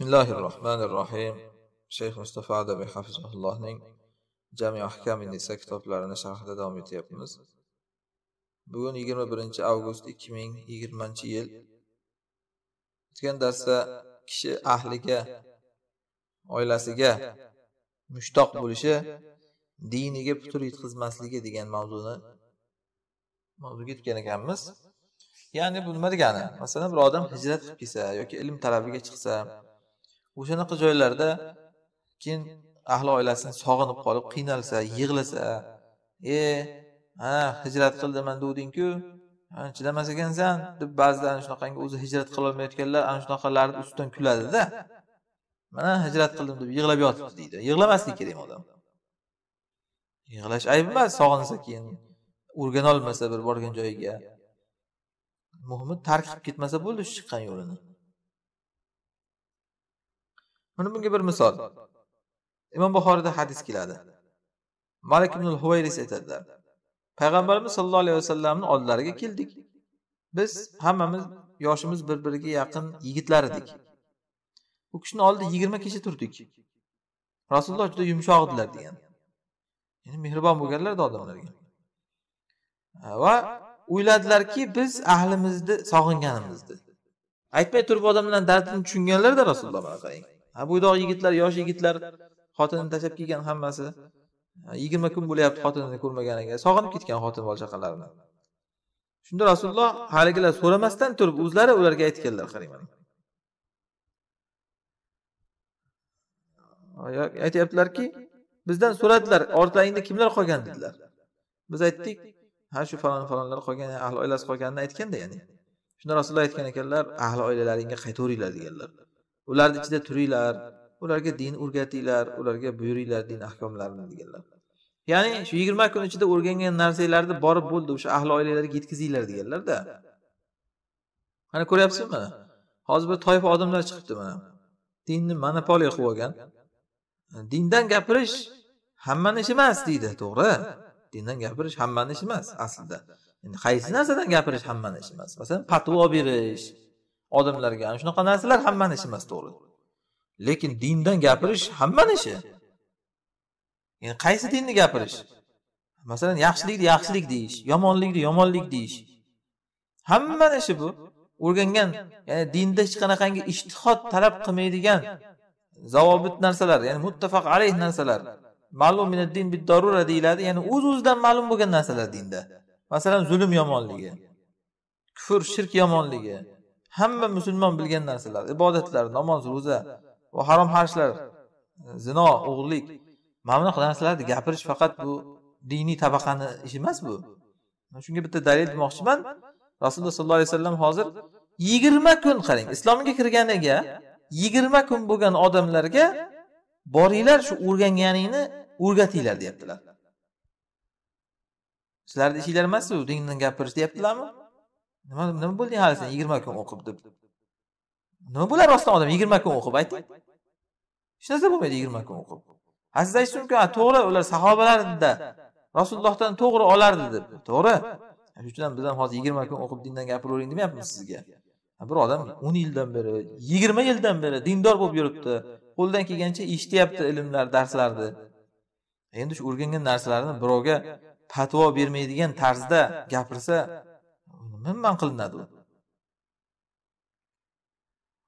bismillahi rohmanir rohim shayx mustafa adabiy hafizullohning jami ahkami nisa kitoblarini sharhida davom etyapmiz bugun yigirma birinchi avgust ikki ming yigirmanchi yil o'tgan darsda kishi ahliga oilasiga mushtoq bo'lishi diniga putur yetkazmasligi degan mavzuni mavzuga yetgan ekanmiz ya'ni bu nima degani masalan bir odam hijrat qilib kelsa yoki ilm talabiga chiqsa o'shanaqa joylarda keyin ahli oilasini sog'inib qolib qiynalsa yig'lasa e ha hijrat qildiman degdingku chidamas ekansan deb ba'zilar ana shunaqangi o'zi hijrat qilolmayotganlar ana shunaqalarni ustidan kuladida mana hijrat qildim deb yig'lab yotibdi deydi yig'lamaslik kerak odam yig'lash ayb emas sog'insa keyin o'rganolmasa bir borgan joyiga muhimi tark qilib ketmasa bo'ldi shu chiqqan yo'lini mana bunga bir misol imom buxoriyda hadis keladi malik ibn huvayris aytadilar payg'ambarimiz sollallohu alayhi vasallamni oldilariga keldik biz hammamiz yoshimiz bir biriga yaqin yigitlar edik u kishini oldida yigirma kecha turdik rasululloh juda yumshoq edilar degan ya'ni mehribon bo'lganlarda odamlarga va o'yladilarki biz ahlimizni sog'inganimizni aytmay turib odamlarni dardini tushunganlarda rasululloh bo'ydoq yigitlar yosh yigitlar xotinini tashlab kelgan hammasi yigirma kun bo'lyapti xotinini ko'rmaganiga sog'inib ketgan xotin bola chaqalarini shunda rasululloh haligilar so'ramasdan turib o'zlari ularga aytganlar qarang aytyaptilarki bizdan so'radilar ortlaringda kimlar qolgan dedilar biz aytdik ha shu falon falonlar qolgan ahli oilasi qolganini aytganda ya'ni shunda rasululloh aytgan ekanlar ahli oilalaringga qaytaveringlar deganlar ularni ichida turinglar ularga din o'rgatinglar ularga buyuringlar din ahkomlarini deganlar ya'ni shu yigirma kun ichida o'rgangan narsanglarni borib bo'ldi o'sha ahli oilalarga yetkazinglar deganlarda mana ko'ryapsizmi mana hozir bir toifa odamlar chiqibdi mana dinni monopoliya qilib olgan dindan gapirish hammani ishi emas deydi to'g'ri dindan gapirish hammani ishi emas aslida qaysi narsadan gapirish hammani ishi emas masalan patvo berish odamlarga ana shunaqa narsalar hammani ishi emas to'g'ri lekin dindan gapirish hammani ishi ya'ni qaysi dinni gapirish masalan yaxshilikni yaxshilik deyish yomonlikni yomonlik deyish hammani ishi bu o'rgangan ya'ni dinda hech qanaqangi ishtihod talab qilmaydigan zavobit narsalar ya'ni muttafaq alayh narsalar ma'lum din bidarura deyiladi ya'ni o'z o'zidan ma'lum bo'lgan narsalar dinda masalan zulm yomonligi kufr shirk yomonligi hamma musulmon bilgan narsalar ibodatlar namoz ro'za va harom xarishlar zino o'g'irlik mana bunaqa narsalarni gapirish faqat bu diniy tabaqani ishi emas bu shunga bitta dalil demoqchiman rasululloh sollallohu alayhi vasallam hozir yigirma kun qarang islomga kirganiga yigirma kun bo'lgan odamlarga boringlar shu o'rganganingni o'rgatinglar deyaptilar sizlarni ishinglar emas u dindan gapirish deyaptilarmi nima nima bo'lding hali sen yigirma kun o'qib deb nima bo'ladi rostdan odam yigirma kun o'qib ayting hech narsa bo'lmaydi yigirma kun o'qib ha siz aytishingiz mumkin to'g'ri ular sahobalarda rasulullohdan to'g'ri olardi deb to'g'ri shuning uchun ham biz ham hozir yigirma kun o'qib dindan gapiravering demayapmiz sizga bir odam o'n yildan beri yigirma yildan beri dindor bo'lib yuribdi qo'ldan kelgancha eshityapti ilmlar darslarni endi shu o'rgangan narsalarini birovga patvo bermaydigan tarzda gapirsa nima man qilinadi u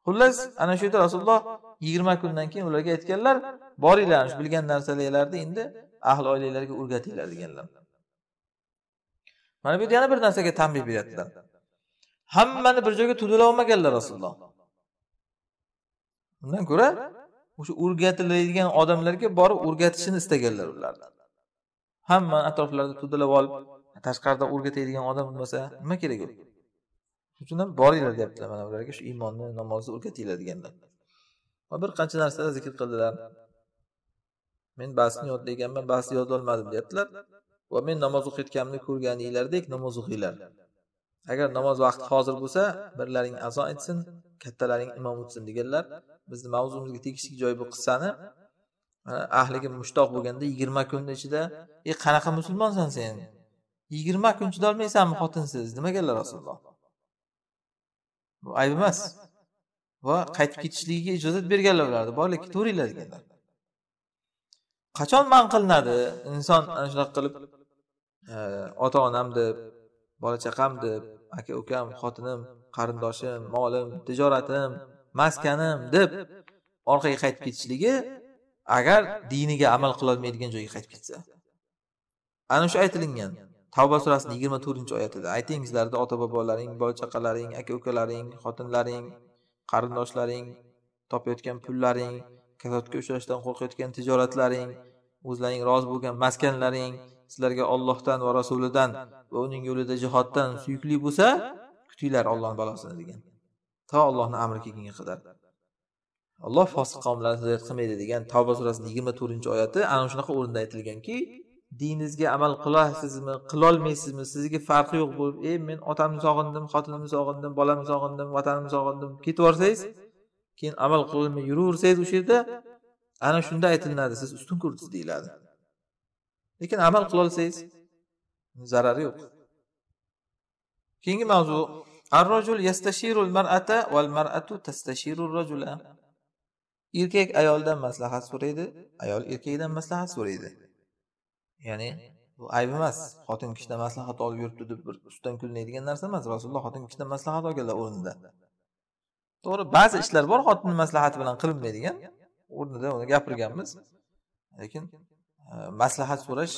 xullas ana shu yerda rasululloh yigirma kundan keyin ularga aytganlar boringlar shu bilgan narsalaringlarni endi ahli oilanglarga o'rgatinglar deganlar mana bu yerda yana bir narsaga tanbeh beryaptilar hammani bir joyga to'dalab olmaganlar rasululloh undan ko'ra o'sha o'rgatiladigan odamlarga borib o'rgatishini istaganlar ularni hammani atroflarida to'dalab olib tashqarida o'rgatadigan odam bo'lmasa nima kerak u shuning uchun boringlar deyaptilar mana ularga shu iymonni namozni o'rgatinglar deganlar va bir qancha narsalar zikr qildilar men basni yodlaganman basni yodolmadim deyaptilar va men namoz o'qiyotganimni ko'rganinglardek namoz o'qinglar agar namoz vaqti hozir bo'lsa birlaring azo aytsin kattalaring imom o'tsin deganlar bizni mavzumizga tegishli joy bu qissani ahliga mushtoq bo'lganda yigirma kunni ichida e qanaqa musulmonsan sen yigirma kun chidolmaysanmi xotinsiz nimagalar rasululloh bu ayb emas va qaytib ketishligiga ijozat berganlar ularni borlar ketaveringlar deganlar qachon man qilinadi inson ana shunaqa qilib e, ota onam deb bola chaqam deb aka ukam xotinim qarindoshim molim tijoratim maskanim deb orqaga qaytib ketishligi agar diniga amal qilolmaydigan joyga qaytib ketsa ana shu aytilingan tavba surasining yigirma to'rtinchi oyatida ayting sizlarda ota bobolaring bola chaqalaring aka ukalaring xotinlaring qarindoshlaring topayotgan pullaring kasodga uchrashdan qo'rqayotgan tijoratlaring o'zlaring rozi bo'lgan maskanlaring sizlarga ollohdan va rasulidan va uning yo'lida jihoddan suyukli bo'lsa kutinglar ollohni balosini degan to ollohni amri kelgunga qadar alloh fosiq qavmlarni hidoyat qilmaydi degan tavba surasini yigirma to'rtinchi oyati ana shunaqa o'rinda aytilganki diningizga amal qilasizmi qilolmaysizmi sizga farqi yo'q bo'lib ey men otamni sog'indim xotinimni sog'indim bolamni sog'indim vatanimni sog'indim ketib yuborsangiz keyin amal qilolmay yuraversangiz o'sha yerda ana shunda aytilinadi siz ustun ko'rdingiz deyiladi lekin amal qilolsangiz zarari yo'q keyingi mavzu yastashirul mar'ata val mar'atu rajula erkak ayoldan maslahat so'raydi ayol erkakdan maslahat so'raydi ya'ni bu ayb emas xotin kishidan maslahat olib yuribdi deb bir ustidan kulinadigan narsa emas rasululloh xotin kishidan maslahat olganlar o'rnida to'g'ri ba'zi ishlar bor xotinni maslahati bilan qilinmaydigan o'rnida uni gapirganmiz lekin e, maslahat so'rash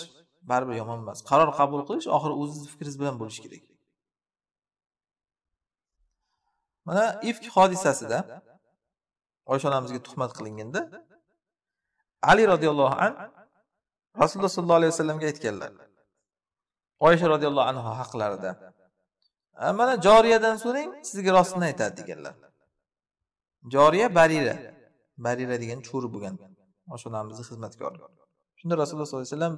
baribir yomon emas qaror qabul qilish oxiri o'zingizni fikringiz bilan bo'lishi kerak mana ifk hodisasida oysha onamizga tuhmat qilinganda ali roziyallohu anhu rasululloh sollallohu alayhi vasallamga aytganlar oysha roziyallohu anhu haqlarida mana joriyadan so'rang sizga rostini aytadi deganlar joriya barira barira degan cho'ri bo'lgan osha onamizni xizmatkori shunda rasululloh sollallohu alayhi vasallam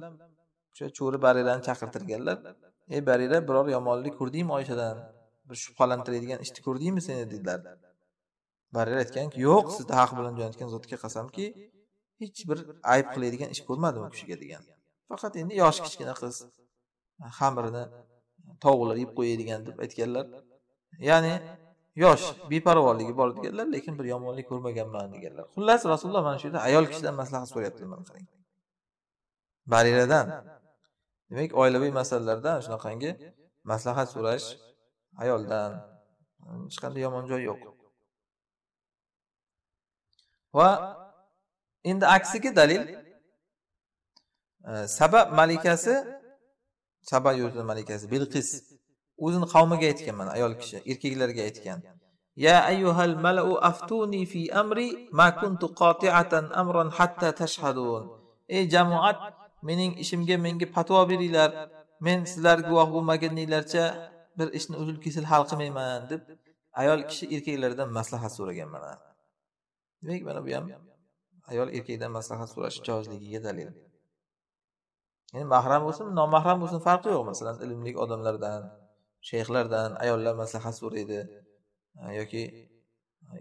o'sha cho'ri barirani chaqirtirganlar ey barira biror yomonlik ko'rdingmi oyshadan bir shubhalantiradigan ishni ko'rdingmi seni dedilar barira aytganki yo'q sizni haq bilan jo'natgan zotga qasamki hech bir ayb qiladigan ish bo'lmadi u kishiga degan faqat endi yoshi kichkina qiz xamirni tovuqlar yeb qo'yadigan deb aytganlar ya'ni yosh beparvoligi bor deganlar lekin bir yomonlik ko'rmaganman deganlar xullas rasululloh mana shu yerda ayol kishidan maslahat so'rayapti mana qarang bariradan demak oilaviy masalalarda shunaqangi maslahat so'rash ayoldan hech qanday yomon joyi yo'q va endi aksiga dalil saba malikasi saba yurti malikasi bilqis o'zini qavmiga aytgan mana ayol kishi erkaklarga aytgan ya ayyuhal malau aftuni fi amri ma kuntu qati'atan amran hatta tashhadun ey jamoat mening ishimga menga fatvo beringlar men sizlar guvoh bo'lmaguninglarcha bir ishni uzil kesil hal qilmayman deb ayol kishi erkaklardan maslahat so'ragan mana demak mana bu ham ayol erkakdan maslahat so'rashi joizligiga dalil ya'ni mahram bo'lsin nomahram bo'lsin farqi yo'q masalan ilmli odamlardan shayxlardan ayollar maslahat so'raydi e, yoki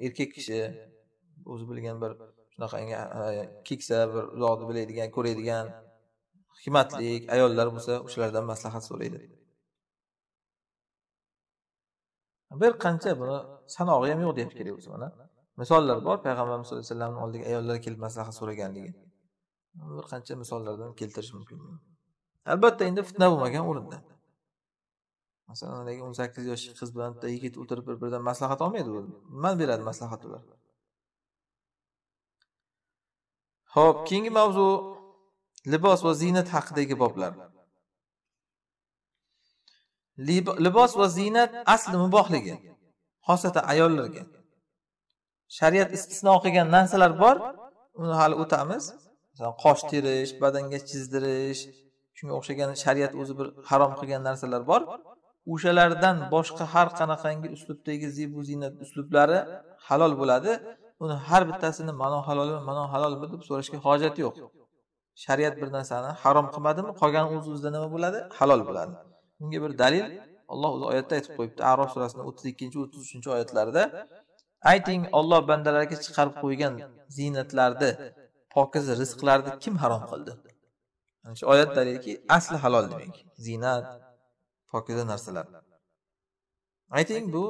erkak kishi o'zi bilgan bir shunaqangi e, keksa bir uzoqni biladigan ko'radigan hikmatli ayollar bo'lsa o'shalardan maslahat so'raydi bir qancha buni sanog'i ham yo'q deyapti kerak bo'lsa mana misollar bor payg'ambarimiz sallallohu alayhi vasallamni oldiga ayollar kelib maslahat so'raganligi bir qancha misollardan keltirish mumkin albatta endi fitna bo'lmagan o'rinda masalan haligi o'n sakkiz yoshli qiz bilan bitta yigit o'tirib bir biridan maslahat olmaydi u nima beradi maslahat ular ho'p keyingi mavzu libos va ziynat haqidagi boblar libos va ziynat asli mubohligi xosatan ayollarga shariat istisno qilgan narsalar bor uni hali o'tamiz masalan qosh terish badanga chizdirish shunga o'xshagan shariat o'zi bir harom qilgan narsalar bor o'shalardan boshqa har qanaqangi uslubdagi zibu ziynat uslublari halol bo'ladi uni har bittasini mano halolmi mano halolmi deb so'rashga hojat yo'q shariat bir narsani harom qilmadimi qolgani o'z o'zidan nima bo'ladi halol bo'ladi bunga bir dalil alloh o'zi oyatda aytib qo'yibdi arof surasini o'ttiz ikkinchi o'ttiz uchinchi oyatlarida ayting Alloh bandalarga chiqarib qo'ygan ziynatlarni pokiza rizqlarni kim harom qildi ana shu oyat dalilki asli halol demak ziynat pokiza narsalar ayting bu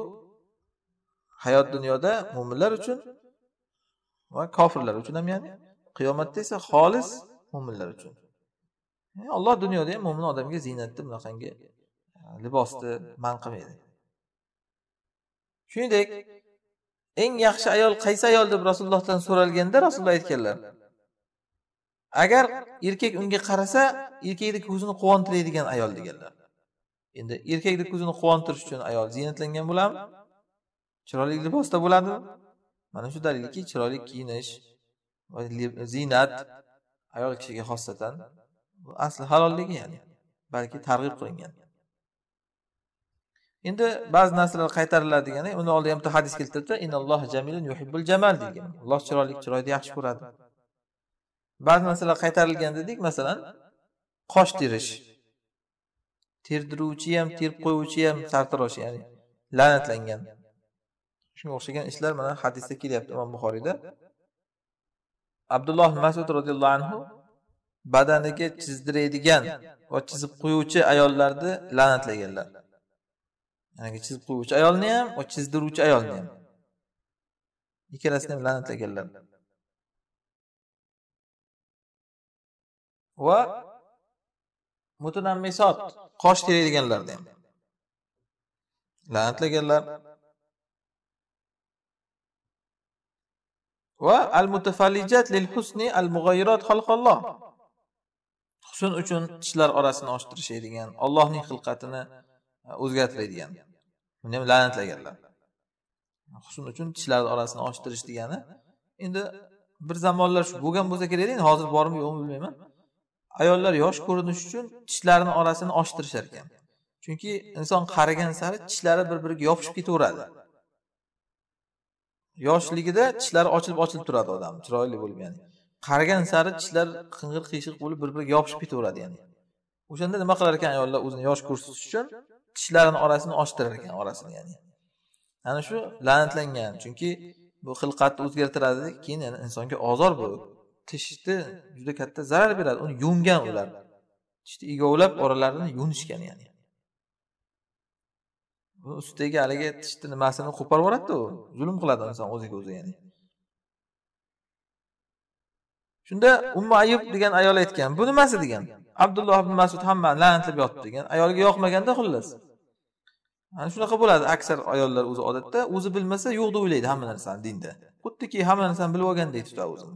hayot dunyoda mo'minlar uchun va kofirlar uchun ham ya'ni qiyomatda esa xolis mo'minlar uchun alloh dunyoda ham mo'min odamga ziynatni bunaqangi e, libosni man qilmaydi shuningdek eng yaxshi ayol qaysi ayol deb rasulullohdan so'ralganda rasululloh aytganlar agar erkak unga qarasa erkakni ko'zini quvontiradigan ayol deganlar endi erkakni ko'zini quvontirish uchun ayol ziynatlangan bo'ladimi chiroyli libosda bo'ladimi mana shu dalilki chiroyli kiyinish ziynat ayol kishiga xosatan bu asli halolligi ya'ni balki targ'ib qilingan endi ba'zi narsalar qaytariladi degani uni oldida ham bitta hadis keltiribdi inalloh yuhibbul jamal degan alloh chiroyli chiroyni yaxshi ko'radi ba'zi narsalar qaytarilgan dedik masalan qosh terish terdiruvchi ham terib qo'yuvchi ham sartarosh ya'ni la'natlangan shunga o'xshagan ishlar mana hadisda kelyapti imom buxoriyda abdulloh masud roziyallohu anhu badaniga chizdiradigan va chizib qo'yuvchi ayollarni la'natlaganlar haligi chizib qo'yuvchi ayolni ham va chizdiruvchi ayolni ham ikkalasini ham la'natlaganlar va mutanammisot qosh teraydiganlarni ham la'natlaganlar va al mutafallijat lil husni al mug'ayrot xalqalloh husn uchun tishlar orasini ochtirishadigan ollohning xilqatini o'zgartiradigan buni ham la'natlaganlar husn uchun tishlarni orasini ochtirish degani endi bir zamonlar shu bo'lgan bo'lsa kerak endi hozir bormi yo'qmi bilmayman ayollar yosh ko'rinish uchun tishlarini orasini ochtirishar ekan chunki inson qarigan sari tishlari bir biriga yopishib ketaveradi yoshligida tishlari ochilib ochilib turadi odam chiroyli bo'lib ya'ni qarigan sari tishlar qing'ir qiyshiq bo'lib bir biriga yopishib ketaveradi ya'ni o'shanda nima qilar ekan ayollar o'zini yosh ko'rsatish uchun tishlarini orasini ochtirar ekan orasini ya'ni ana shu la'natlangan chunki bu xilqatni o'zgartiradi keyin yana insonga ozor bu tishni juda katta zarar beradi uni yumgan ular tishni egovlab oralarini yunishgan ya'ni ustidagi haligi tishni nimasini qo'porib yuboradida u zulm qiladi inson o'ziga o'zi ya'ni shunda umma ayub degan ayol aytgan bu nimasi degan abdulloh ibn masud hamma la'natlab yotdi degan ayolga yoqmaganda xullas ana shunaqa bo'ladi aksar ayollar o'zi odatda o'zi bilmasa yo'q deb o'ylaydi hamma narsani dinda xuddiki hamma narsani bilib olgandek tutadi o'zini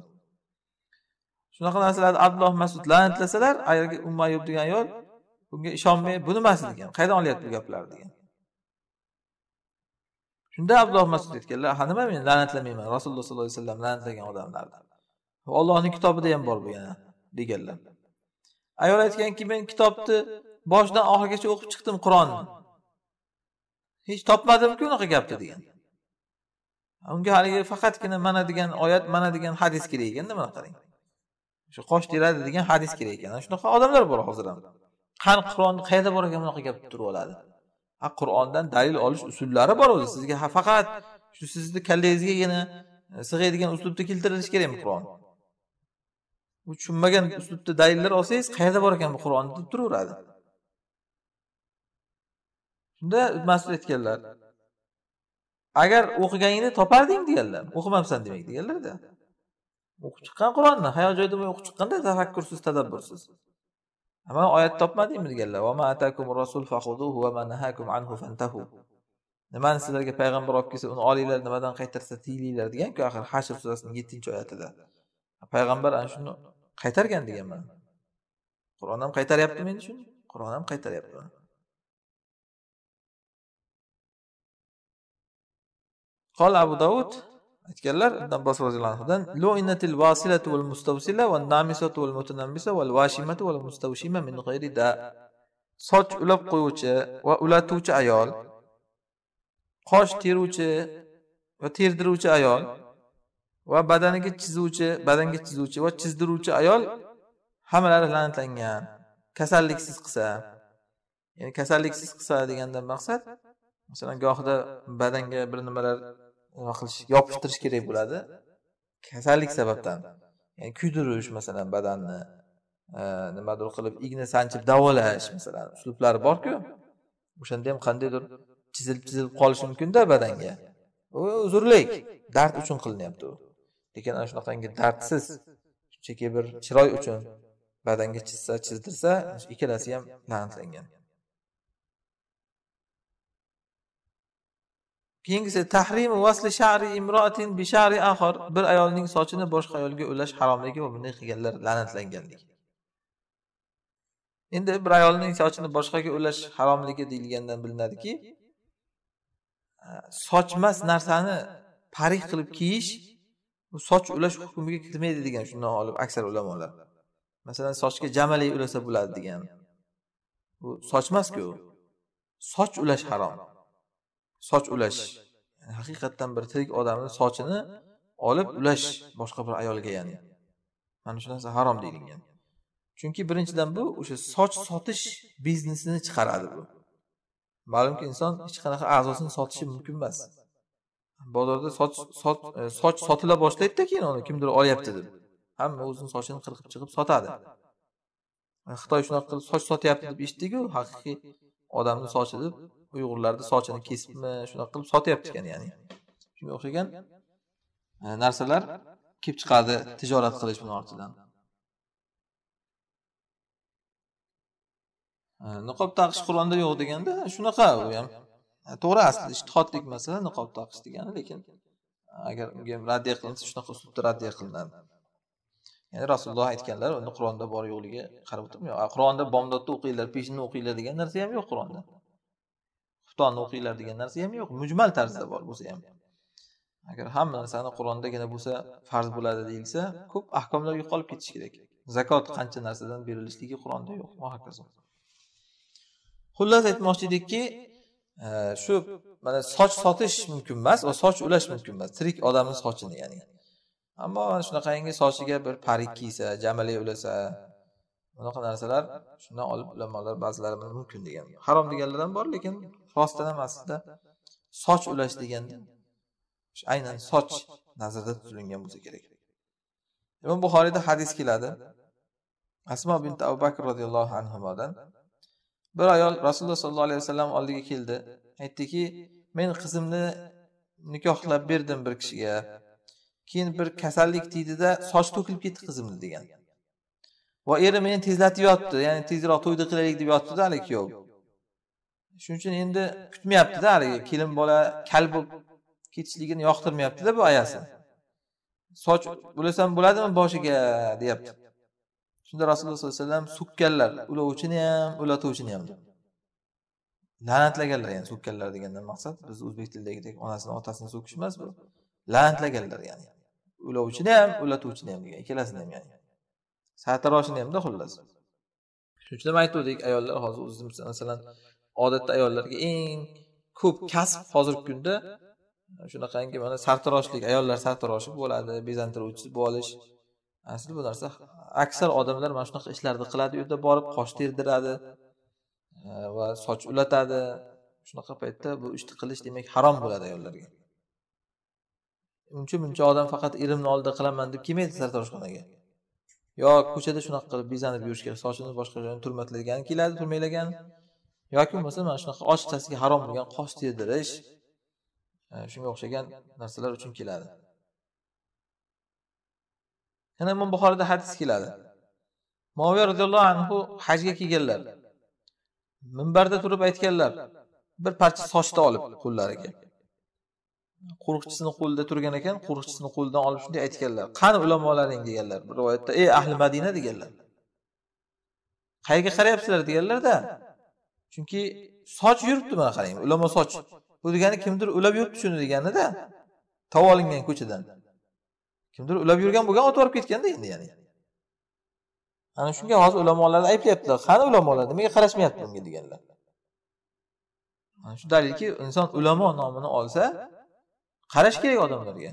shunaqa narsalarni abdulloh masud la'natlasalar ayolga umayub degan ayol bunga ishonmay bu nimasi degan qayerdan olyapti bu gaplarni degan shunda abdulloh masud aytganlar ha nima men la'natlamayman rasululloh sollallohu alayhi vasallam la'natlagan odamlarni ollohni kitobida ham bor bu yana deganlar ayol aytganki men kitobni boshidan oxirigacha o'qib chiqdim qur'onni hech topmadimku unaqa gapni degan unga haligi faqatgina mana degan oyat mana degan hadis kerak ekanda mana qarang o'sha qosh teradi degan hadis kerak ekan shunaqa odamlar bor hozir ham qani qur'on qayerda bor ekan bunaqa gap turib oladi a qur'ondan dalil olish usullari bor o'zi sizga faqat shu sizni kallangizgagina e, sig'aydigan uslubda keltirilishi kerakmi qur'on u tushunmagan uslubda dalillar olsangiz qayerda bor ekan bu qur'on deb turaveradi shunda mas'ul aytganlar agar o'qiganingni toparding deganlar o'qimabsan demak deganlarda o'qib chiqqan qur'onni hayol joyda bo'lmay o'qib chiqqanda tafakkursiz tadabbursiz man oyat topmadingmi deganlar nimani sizlarga payg'ambar olib kelsa uni olinglar nimadan qaytarsa tiyilinglar deganku axir hashr surasining yettinchi oyatida payg'ambar ana shuni qaytargan mana qur'on ham qaytaryaptimi endi shuni qur'on ham qaytaryapti qol abu davud aytganlar abbos roziyallohu anhudan luinatil vasilatu val mustavsila va namisatu val mutanammisa val vashimatu val mustavshima min g'ayri da soch ulab qo'yuvchi va ulatuvchi ayol qosh teruvchi va terdiruvchi ayol va badaniga chizuvchi badanga chizuvchi va chizdiruvchi ayol hammalari la'natlangan kasalliksiz qilsa ya'ni kasalliksiz qilsa degandan maqsad masalan gohida badanga bir nimalar nima qilish yopishtirish kerak bo'ladi kasallik sababdan ya'ni kuydirish masalan badanni e, nimadir qilib igna sanchib davolash masalan uslublari borku o'shanda ham qandaydir chizilib chizilib qolishi mumkinda badanga u uzrlik dard uchun qilinyapti u lekin ana shunaqangi dardsiz shunchaki bir chiroy uchun badanga chizsa chizdirsa ikkalasi ham la'natlangan keyingisi tahrim vasli shari imroatin bi shari axor bir ayolning sochini boshqa ayolga ulash haromligi va bunday qilganlar la'natlanganligi endi bir ayolning sochini boshqaga ulash haromligi deyilgandan bilinadiki sochmas narsani parih qilib kiyish soch ulash hukmiga kirmaydi degan shundan olib aksar ulamolar masalan sochga jamali ulasa bo'ladi degan bu sochmasku soch ulash harom soch ulash haqiqatdan bir tirik odamni sochini olib ulash boshqa bir ayolga ya'ni mana shu narsa harom deyilgan chunki birinchidan bu o'sha soch sotish biznesini chiqaradi bu ma'lumki inson hech qanaqa a'zosini sotishi mumkin emas bozorda soch soch e, sotila boshlaydida keyin uni kimdir olyapti deb hamma o'zini sochini qirqib chiqib sotadi e, xitoy shunaqa qilib soch sotyapti deb eshitdiku haqiqiy odamni deb uyg'urlarni sochini kesibmi shunaqa qilib sotyapti ekan ya'ni shunga o'xshagan e, narsalar kelib chiqadi tijorat qilish buni ortidan e, niqob taqish qur'onda yo'q deganda shunaqa u ham e, to'g'ri aslida ishtihodlik masala niqob taqish degani lekin agar unga raddiya qilinsa shunaqa uslubda raddiya qilinadi ya'ni rasululloh aytganlar uni qur'onda bor yo'qligi qarab o'tirib qur'onda bomdodni o'qinglar peshinni o'qinglar degan narsa ham yo'q qur'onda xuftonni o'qinglar degan narsa ham yo'q mujmal tarzda bor bo'lsa ham agar hamma narsani qur'ondagina bo'lsa farz bo'ladi deyilsa ko'p ahkomlar yo'qolib ketishi kerak zakot qancha narsadan berilishligi qur'onda yo'q va hokazo xullas aytmoqchi edikki e, shu mana soch sotish mumkin emas va soch ulash mumkin emas tirik odamni sochini ya'ni ammo mana shunaqangi sochiga bir parik kiysa jamalak ulasa bunaqa narsalar shundan olib ulamolar ba'zilari mumkin degan harom deganlar ham bor lekin rostdan emasda soch ulash deganda aynan soch nazarda tutilgan bo'lsa kerak imom buxoriyda hadis keladi asmo bint abu bakr roziyallohu anhudan bir ayol rasululloh sollallohu alayhi vasallam oldiga keldi aytdiki men qizimni nikohlab berdim bir kishiga keyin bir kasallik deydida sochi to'kilib ketdi qizimni degan va eri meni tezlatib yotdi ya'ni tezroq to'yda qilaylik deb yotibdida haligi kuyov shuning uchun endi kutmayaptida haligi kelin bola kal bo'lib ketishligini yoqtirmayaptida bu ayasi soch bo'lasam bo'ladimi boshiga deyapti shunda rasululloh sollallohu alayhi vasallam so'kkanlar ulovchini ham ulatuvchini ham la'natlaganlar ya'ni so'kkanlar degandan maqsad biz o'zbek tilidagidek onasini otasini so'kish emas bu la'natlaganlar ya'ni ulovchini ham ulatuvchini ham degan ikkalasini ham ya'ni sartaroshini hamda xullas shuning uchun ham aytuvdik ayollar hozir o'zi masalan odatda ayollarga eng ko'p kasb hozirgi kunda shunaqangi mana sartaroshlik ayollar sartaroshi bo'ladi bezantiruvchi bo'lish asli bu narsa aksar odamlar mana shunaqa ishlarni qiladi u yerda borib qosh terdiradi e, va soch ulatadi shunaqa paytda bu ishni qilish demak harom bo'ladi ayollarga uncha muncha odam faqat ilmni oldida qilaman deb kelmaydi sartaroshxonaga yo ko'chada shunaqa qilib bezanib yurishga sochini boshqa joyini turmatlagani keladi turmaklagan yoki bo'lmasa mana shunaqa ochiqchasiga harom bo'lgan qosh terdirish e, shunga o'xshagan narsalar uchun keladi yana imom buxoriyda hadis keladi moviya roziyallohu anhu hajga kelganlar minbarda turib aytganlar bir parcha sochni olib qo'llariga qo'riqchisini qo'lida turgan ekan qo'riqchisini qo'lidan olib shunday aytganlar qani ulamolaring deganlar bir rivoyatda ey ahli madina deganlar qayerga qarayapsizlar deganlarda chunki soch yuribdi mana qarang ulamo soch bu degani kimdir ulab yuribdi shuni deganida tov olingan ko'chadan kimdir ulab yurgan bo'lgan otib olib ketganda endi ya'ni ana shunga hozir ulamolarni ayblayaptilar qani ulamolar nimaga qarashmayapti bunga deganlar mana shu dalilki inson ulamo nomini olsa qarash kerak odamlarga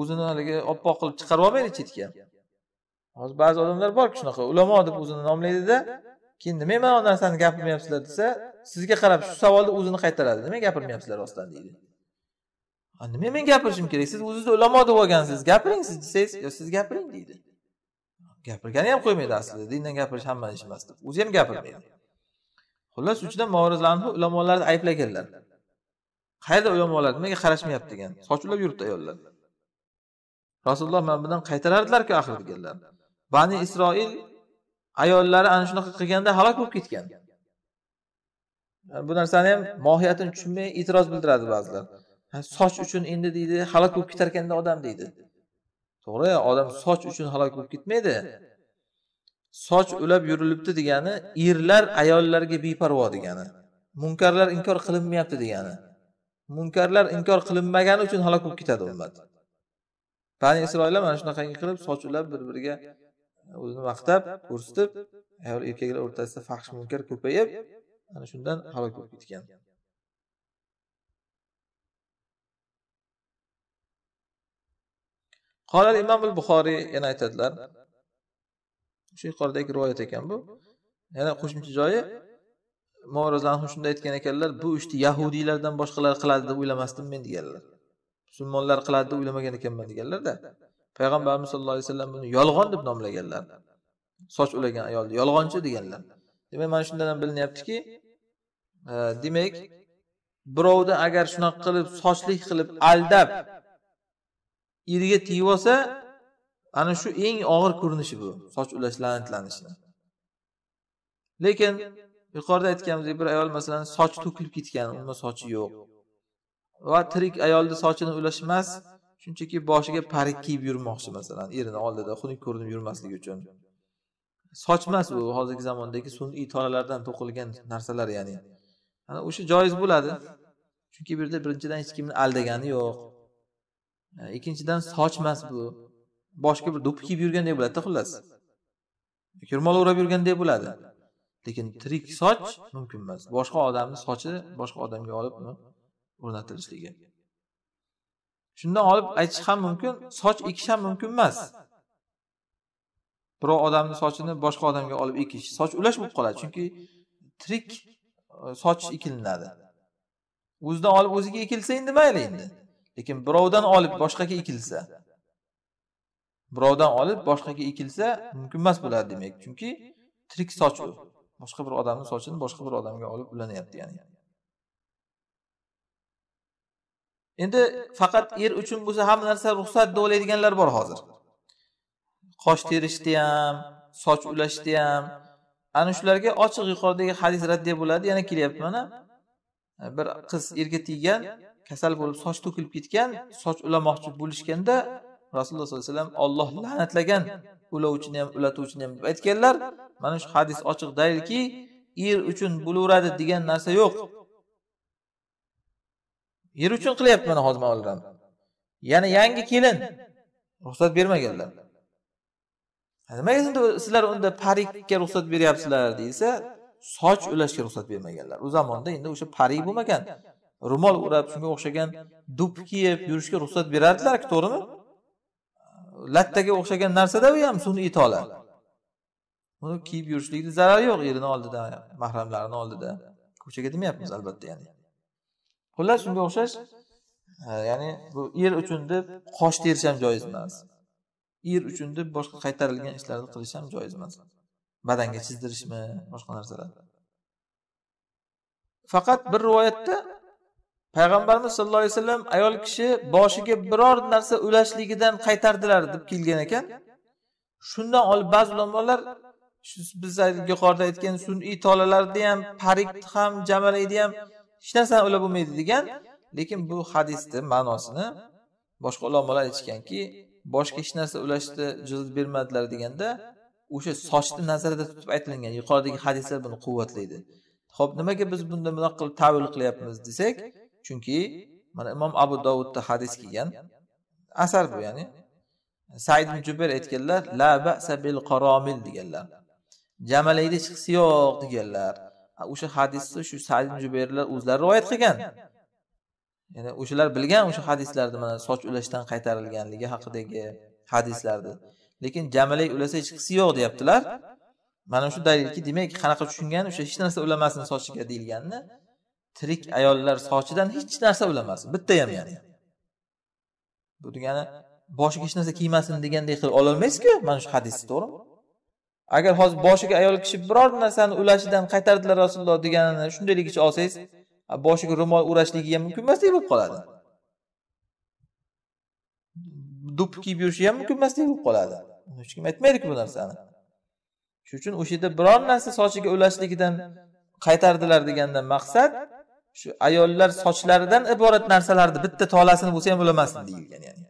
o'zini haligi oppoq qilib chiqarib olmaydi chetga hozir ba'zi odamlar borku shunaqa ulamo deb o'zini nomlaydida keyin nima mana narsani gapirmayapsizlar desa sizga qarab shu savolni o'zini qaytaradi nima gapirmayapsizlar rostdan deydi nima men gapirishim kerak siz o'zingizni ulamo deb olgansiz gapiring siz desangiz yo siz gapiring deydi gapirgani ham qo'ymaydi aslida dindan gapirish hammani ishi emas deb o'zi ham gapirmaydi xullas shuning uchun anhu ulamolarni ayblaganlar qayerda oladi nimaga qarashmayapti degan soch ulab yuribdi ayollar rasululloh mana bundan qaytarardilarku axir deganlar bani isroil ayollari ana shunaqa qilganda halok bo'lib ketgan bu narsani ham mohiyatini tushunmay e'tiroz bildiradi ba'zilar soch uchun endi deydi halok bo'lib ketar ekanda odam deydi to'g'ri odam soch uchun halok bo'lib ketmaydi soch ulab yurilibdi degani erlar ayollarga beparvo degani munkarlar inkor qilinmayapti degani munkarlar inkor qilinmagani uchun halok bo'lib ketadi ummat bani isroillar mana shunaqangi qilib soch ulab bir biriga o'zini maqtab ko'rsatib ayol erkaklar o'rtasida faxsh munkar ko'payib ana shundan halok bo'lib ketgan qola imom buxoriy yana aytadilar shu yuqoridagi rivoyat ekan bu yana qo'shimcha joyi Umar shunday aytgan ekanlar, bu ishni işte, yahudiylardan boshqalar qiladi deb o'ylamasdim men deganlar. Musulmonlar qiladi deb o'ylamagan ekanman deganlar-da. Payg'ambarimiz sollallohu alayhi vasallam buni yolg'on deb nomlaganlar. Soch ulagan ayolni yolg'onchi deganlar. Demak, mana shundan bilinyaptiki, e, demak, birovni agar shunaqa qilib sochlik qilib aldab eriga tegib olsa, ana shu eng og'ir ko'rinishi bu, soch ulash la'natlanishi. Lekin yuqorida aytganimizdek bir ayol masalan sochi to'kilib ketgan uni sochi yo'q va tirik ayolni sochini ulash emas shunchaki boshiga parik kiyib yurmoqchi masalan erini oldida xunuk ko'rinib yurmasligi uchun soch emas u hozirgi zamondagi sun'iy tolalardan to'qilgan narsalar ya'ni ana o'sha joiz bo'ladi chunki bu yerda birinchidan hech kimni aldagani yo'q e, ikkinchidan soch emas bu boshga bir do'ppi kiyib yurgandek bo'ladida xullas ko'rmoq o'rab yurgandek bo'ladi lekin tirik soch mumkin emas boshqa odamni sochi boshqa odamga olib o'rnatilishligi shundan olib aytish ham mumkin soch ekish ham mumkin emas birov odamni sochini boshqa odamga olib ekish soch ulash bo'lib qoladi chunki tirik e, soch ekilinadi o'zidan olib o'ziga ekilsa endi mayli endi lekin birovdan olib boshqaga ekilsa birovdan olib boshqaga ekilsa mumkin emas bo'ladi demak chunki tirik soch u boshqa bir odamni sochini boshqa bir odamga olib ulanyapti ya'ni endi faqat er uchun bo'lsa hamma narsa ruxsat deb o'ylaydiganlar bor hozir qosh terishni ham soch ulashdi ham ana shularga ochiq yuqoridagi hadis raddiya bo'ladi yana kelyapti mana bir qiz erga tegan kasal bo'lib soch to'kilib ketgan soch ulamoqchi bo'lishganda rasululloh sollallohu alayhi vasallam olloh la'natlagan ulovchini ham ulatuvchini ham deb aytganlar mana shu hadis ochiq dalilki er uchun bo'laveradi degan narsa yo'q er uchun qilyapti mana hozir mavlaram yana yangi kelin ruxsat bermaganlar nimaga sizlar unda parikka ruxsat beryapsizlar deyilsa soch ulashga ruxsat bermaganlar u zamonda endi o'sha parik bo'lmagan ro'mol o'rab shunga o'xshagan dup kiyib yurishga ruxsat berardilarku to'g'rimi lattaga o'xshagan narsada u ham sun'iy tola buni kiyib yurishlikni zarari yo'q erini oldida mahramlarini oldida ko'chaga demayapmiz albatta ya'ni xullas shunga o'xshash e, ya'ni bu er uchun deb qosh terish ham joiz emas er uchun deb boshqa qaytarilgan ishlarni qilish ham joiz emas badanga chizdirishmi boshqa narsalar faqat bir rivoyatda payg'ambarimiz sallallohu alayhi vasallam ayol kishi boshiga biror narsa ulashligidan qaytardilar deb kelgan ekan shundan olib ba'zi ulamolar biz yuqorida aytgan sun'iy tolalarni ham parikni ham jamalayni ham hech narsani ulab bo'lmaydi degan lekin bu hadisni ma'nosini boshqa ulamolar aytishganki boshqa hech narsa ulashni juz bermadilar deganda o'sha sochni nazarda tutib aytilgan yuqoridagi hadislar buni quvvatlaydi ho'p nimaga biz bunda bunaqa qilib tavil qilyapmiz desak chunki mana imom abu dovudda hadis kelgan asar bu ya'ni said ibn jubayr aytganlar la ba'sa bil qaromil deganlar jamalayda chiqisi yo'q deganlar o'sha hadisni shu said ibn jubayrlar o'zlari rivoyat qilgan ya'ni o'shalar bilgan o'sha hadislarni mana soch ulashdan qaytarilganligi haqidagi hadislarni lekin jamalak ulasa qisi yo'q deyaptilar mana shu dalilki demak qanaqa tushungan o'sha hech narsa ulamasin sochiga deyilganini tirik ayollar sochidan hech narsa bitta ham ya'ni bu degani boshiga hech narsa kiymasin degandek qilib ololmaysizku mana shu hadisni to'g'rimi agar hozir boshiga ayol kishi biror narsani ulashidan qaytardilar rasululloh deganini shundayligicha olsangiz boshiga ro'mol o'rashligi ham mumkin emasdek bo'lib qoladi dup kiyib yurishi ham mumkin emasdek bo'lib qoladi hech kim aytmaydiku bu narsani shuning uchun o'sha yerda biror narsa sochiga ulashligidan qaytardilar degandan maqsad shu ayollar sochlaridan iborat narsalarni bitta tolasini bo'lsa ham bo'lmasin deyilgan ya'ni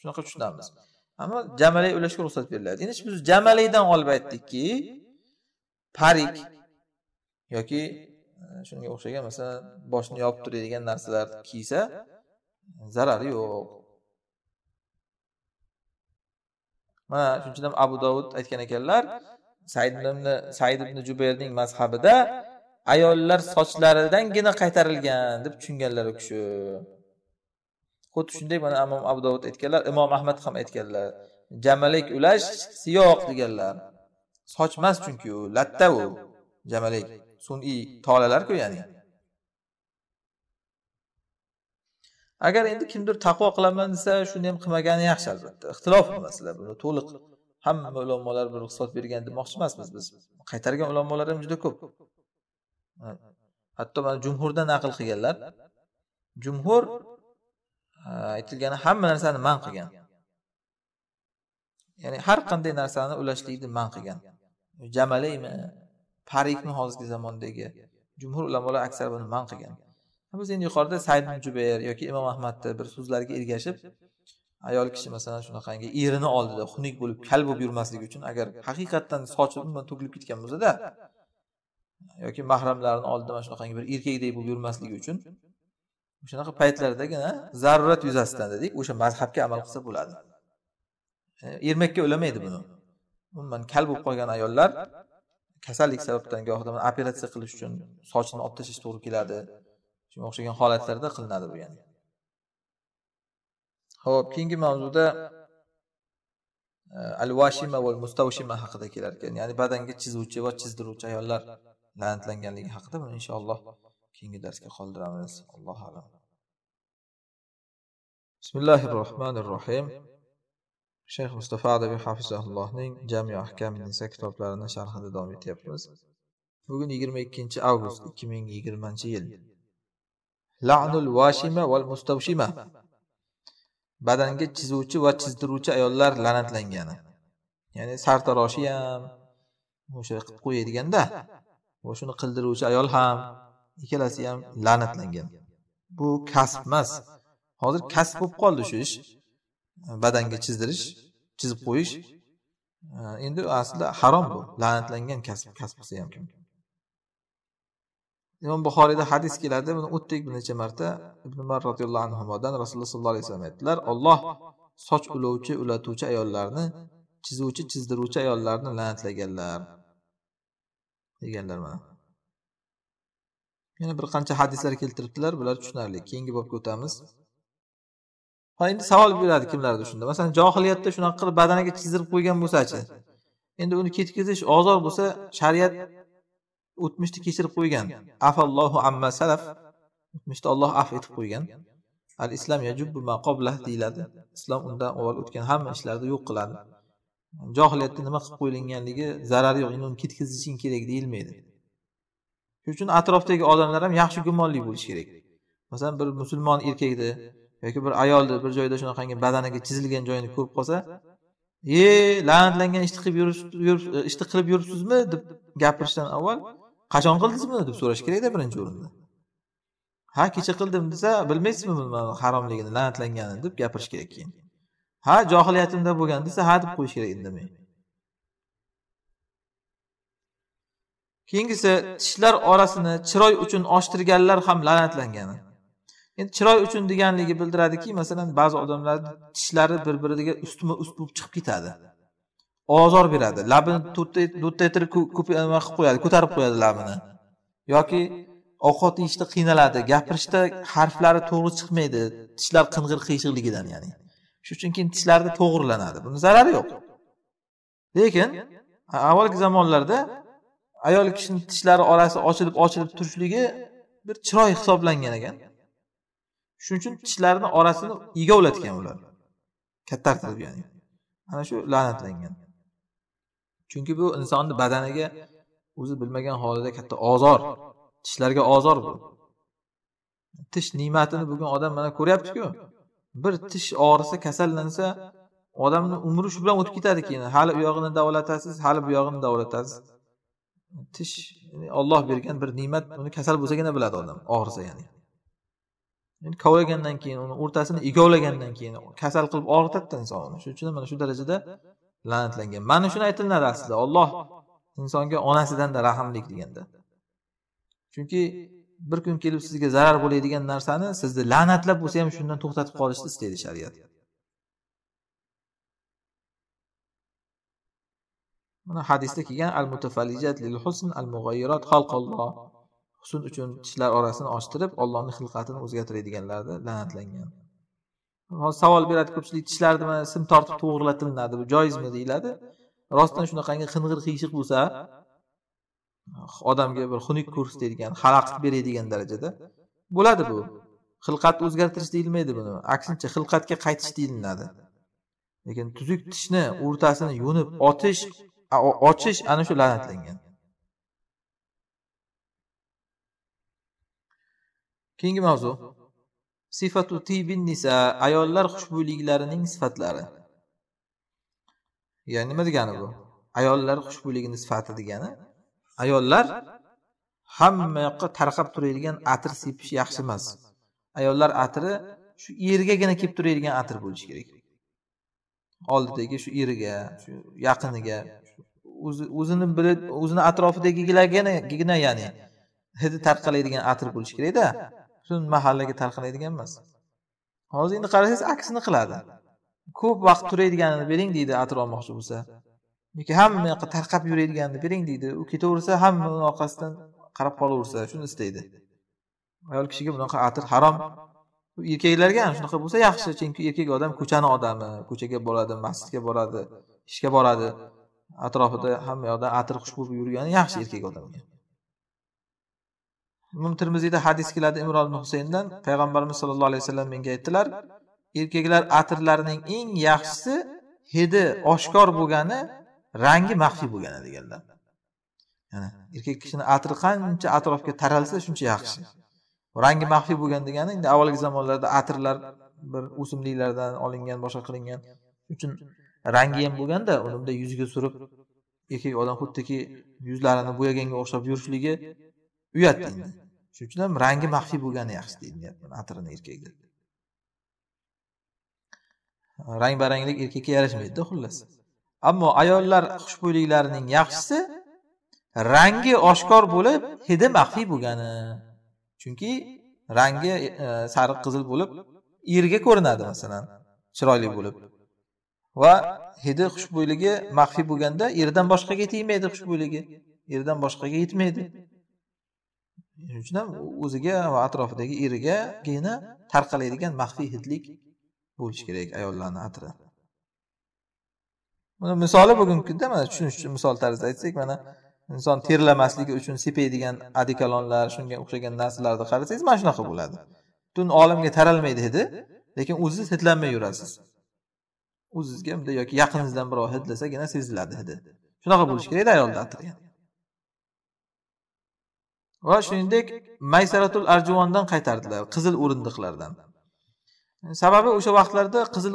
shunaqa tushunamiz ammo jamalay ulashga ruxsat beriladi endi biz jamalaydan olib aytdikki parik yoki e, shunga o'xshagan masalan boshni yopib turadigan narsalarni kiysa zarari yo'q mana shuning uchun ham abu dovud aytgan ekanlar said ibn said ibn jubayrning mazhabida ayollar sochlaridangina qaytarilgan deb tushunganlar u kishi xuddi shunday mana imom abu dovud aytganlar imom ahmad ham aytganlar jamalik ulash siyoq deganlar soch emas chunki u latta u jamalik sun'iy tolalarku ya'ni agar endi kimdir taqvo qilaman desa shuni ham qilmagani yaxshi albatta ixtilof masala buni to'liq hamma ulamolar bir ruxsat bergan demoqchi emasmiz biz qaytargan ulamolar ham juda ko'p hatto mana jumhurdan naql qilganlar jumhur aytilgani hamma narsani man qilgan ya'ni har qanday narsani ulashlikni man qilgan jamalaymi parikmi hozirgi zamondagi jumhur ulamolar aksar buni man qilgan biz endi yuqorida said ibn jubayr yoki imom ahmadni bir so'zlariga ergashib ayol kishi masalan shunaqangi erini oldida xunuk bo'lib kal bo'lib yurmasligi uchun agar haqiqatdan sochi umuman to'kilib ketgan bo'lsada yoki mahramlarini oldida mana shunaqangi bir erkakdek bo'lib yurmasligi uchun o'shanaqa paytlardagina zarurat yuzasidan dedik o'sha mazhabga amal qilsa bo'ladi e, ermakka ulamaydi buni umuman kal bo'lib qolgan ayollar kasallik sababdan gohida operatsiya qilish uchun sochini olib tashlash to'g'ri keladi shunga o'xshagan holatlarda qilinadi bu ya'ni ho'p keyingi mavzuda e, al vashima va mustavshima haqida kelar ekan ya'ni badanga chizuvchi va chizdiruvchi ayollar la'natlanganligi haqida buni inshaalloh keyingi darsga qoldiramiz allohu alam bismillahi rohmanir rohim shayx mustafa adabiy hafizahullohning jami ahkam nisa kitoblarini sharhida davom etyapmiz bugun yigirma ikkinchi avgust ikki ming yigirmanchi yil lanul vashima val mustavshima badanga chizuvchi va chizdiruvchi ayollar la'natlangani ya'ni sartaroshi ham o'sha qilib qo'yadiganda va shuni qildiruvchi ayol ham ikkalasi ham la'natlangan bu kasb emas hozir kasb bo'lib qoldi shu ish badanga chizdirish chizib qo'yish endi aslida harom bu la'natlangan kasb kasb qilsa ham imom buxoriyda hadis keladi buni o'tdik bir necha marta ibn umar roziyallohu anhudan rasululloh sollallohu alayhi vasallam aytdilar olloh soch ulovchi ulatuvchi ayollarni chizuvchi chizdiruvchi ayollarni la'natlaganlar deganlar mana yana bir qancha hadislar keltiribdilar bular tushunarli keyingi bobga o'tamiz ha endi savol beradi kimlardir shunda masalan johiliyatda shunaqa qilib badaniga chizdirib qo'ygan bo'lsachi endi uni ketkazish ozor bo'lsa shariat o'tmishni kechirib qo'ygan afallohu amma salaf o'tmishda olloh af etib qo'ygan al islom yajubbu ma qoblah deyiladi islom undan avval o'tgan hamma ishlarni yo'q qiladi johiliyatda nima qilib qo'yilganligi zarari yo'q endi uni ketkazishing kerak deyilmaydi shuning uchun atrofdagi odamlar ham yaxshi gumonli bo'lishi kerak masalan bir musulmon erkakni yoki bir ayolni bir joyda shunaqangi badaniga chizilgan joyini ko'rib qolsa e la'natlangan ishni qilib yurib ishni qilib yuribsizmi deb gapirishdan avval qachon qildingiz buni deb so'rash kerakda birinchi o'rinda ha kecha qildim desa bilmaysizmi buni haromligini la'natlanganini deb gapirish kerak keyin ha johiliyatimda bo'lgan desa ha deb qo'yish kerak indamay keyingisi tishlar orasini chiroy uchun ochtirganlar ham la'natlangani endi chiroy uchun deganligi bildiradiki masalan ba'zi odamlar tishlari bir biriga ustma ust bo'lib chiqib ketadi ozor beradi labini to'rtta ettirib ko'p nima qilib qo'yadi ko'tarib qo'yadi labini yoki ovqat yeyishda qiynaladi gapirishda harflari to'g'ri chiqmaydi tishlar qing'ir qiyshiqligidan ya'ni shuning uchun keyin tishlarda to'g'rilanadi buni zarari yo'q lekin avvalgi zamonlarda ayol kishini tishlari orasi ochilib ochilib turishligi bir chiroy hisoblangan ekan shuning uchun tishlarini orasini egovlatgan ular qilib ya'ni ana shu la'natlangan chunki bu insonni badaniga o'zi bilmagan holida katta ozor tishlarga ozor bu tish ne'matini bugun odam mana ko'ryaptiku bir tish og'risa kasallansa odamni umri shu bilan o'tib ketadi keyin hali u yog'ini davolatasiz hali bu yog'ini davolatasiz tish olloh bergan bir ne'mat uni kasal bo'lsagina biladi odam og'risa ya'ni kovlagandan keyin uni o'rtasini egovlagandan keyin kasal qilib og'ritadida inson uni shuning uchun mana shu darajada la'natlangan mana shuni aytilinadi aslida olloh insonga onasidan da rahmlik deganda chunki bir kun kelib sizga zarar bo'ladigan narsani sizni la'natlab bo'lsa ham shundan to'xtatib qolishni istaydi shariat mana hadisda kelgan al mutafalijat lil husn al mug'ayyirat xalqalloh husn uchun tishlar orasini ochtirib ollohni xilqatini o'zgartiradiganlarni la'natlangan hozir savol beradi ko'pchilik tishlarni mana sim tortib to'g'irlatilinadi bu joizmi deyiladi rostdan shunaqangi qing'ir qiyshiq bo'lsa odamga bir xunuk ko'rsatadigan xalaqit beradigan darajada bo'ladi bu xilqat o'zgartirish deyilmaydi buni aksincha xilqatga qaytish deyilinadi lekin tuzuk tishni o'rtasini yo'nib otish ochish ana shu la'natlangan keyingi mavzu sifatu tibin nisa ayollar xushbo'yliklarining sifatlari ya'ni nima degani bu ayollar xushbo'yligini sifati degani ayollar hamma yoqqa tarqab turadigan atir sepish yaxshi emas ayollar atiri shu ergagina kelib turadigan atir bo'lishi kerak oldidagi shu eriga shu yaqiniga o'zini bilib o'zini atrofidagilargina ya'ni hidi tarqalaydigan atir bo'lishi kerakda butun mahallaga tarqalaydigan emas hozir endi qarasangiz aksini qiladi ko'p vaqt turadiganini bering deydi atir olmoqchi bo'lsa yoki hamma yoqqa tarqab yuradiganini bering deydi u ketaversa hamma uni orqasidan qarab qolaversa shuni istaydi ayol kishiga bunaqa atir harom erkaklarga ham shunaqa bo'lsa yaxshi chunki erkak odam ko'chani odami ko'chaga boradi masjidga boradi ishga boradi atrofida hamma yoqda atir xushbo'y yurgani yaxshi erkak odamga imom termiziyda hadis keladi imron ibn husayndan payg'ambarimiz sollallohu alayhi vasallam menga aytdilar erkaklar atirlarining eng yaxshisi hidi oshkor bo'lgani rangi maxfiy bo'lgan deganda yani erkak kishini atri qancha atrofga taralsa shuncha yaxshi rangi maxfiy bo'lgan degani endi avvalgi zamonlarda atirlar bir o'simliklardan olingan boshqa qilingan uchun rangi ham bo'lganda uni bunday yuziga surib erkak odam xuddiki yuzlarini bo'yaganga o'xshab yurishligi uyat endi shuning uchun ham rangi maxfiy bo'lgani yaxshi deydi atirini erkakda rang baranglik erkakka yarashmaydida xullas ammo ayollar xushbo'yliklarining yaxshisi rangi oshkor bo'lib hidi maxfiy bo'lgani chunki rangi e, sariq qizil bo'lib erga ko'rinadi masalan chiroyli bo'lib va hidi xushbo'yligi maxfiy bo'lganda erdan boshqaga tegmaydi xushbo'yligi erdan boshqaga yetmaydi shuning uchun ham o'ziga va atrofidagi erigagina tarqalaydigan maxfiy hidlik bo'lishi kerak ayollarni atri buni misoli bugungida mana tushunish uchun misol tarzida aytsak mana inson terlamasligi uchun sepaydigan adikalonlar shunga o'xshagan narsalarni qarasangiz mana shunaqa bo'ladi butun olamga taralmaydi hidi lekin o'zingiz hidlanmay yurasiz o'zizga bunday yoki yaqiningizdan birov hidlasagina seziladi hidi shunaqa bo'lishi kerakda ayolni atri va shuningdek maysaratul arjuvondan qaytardilar qizil o'rindiqlardan sababi o'sha vaqtlarda qizil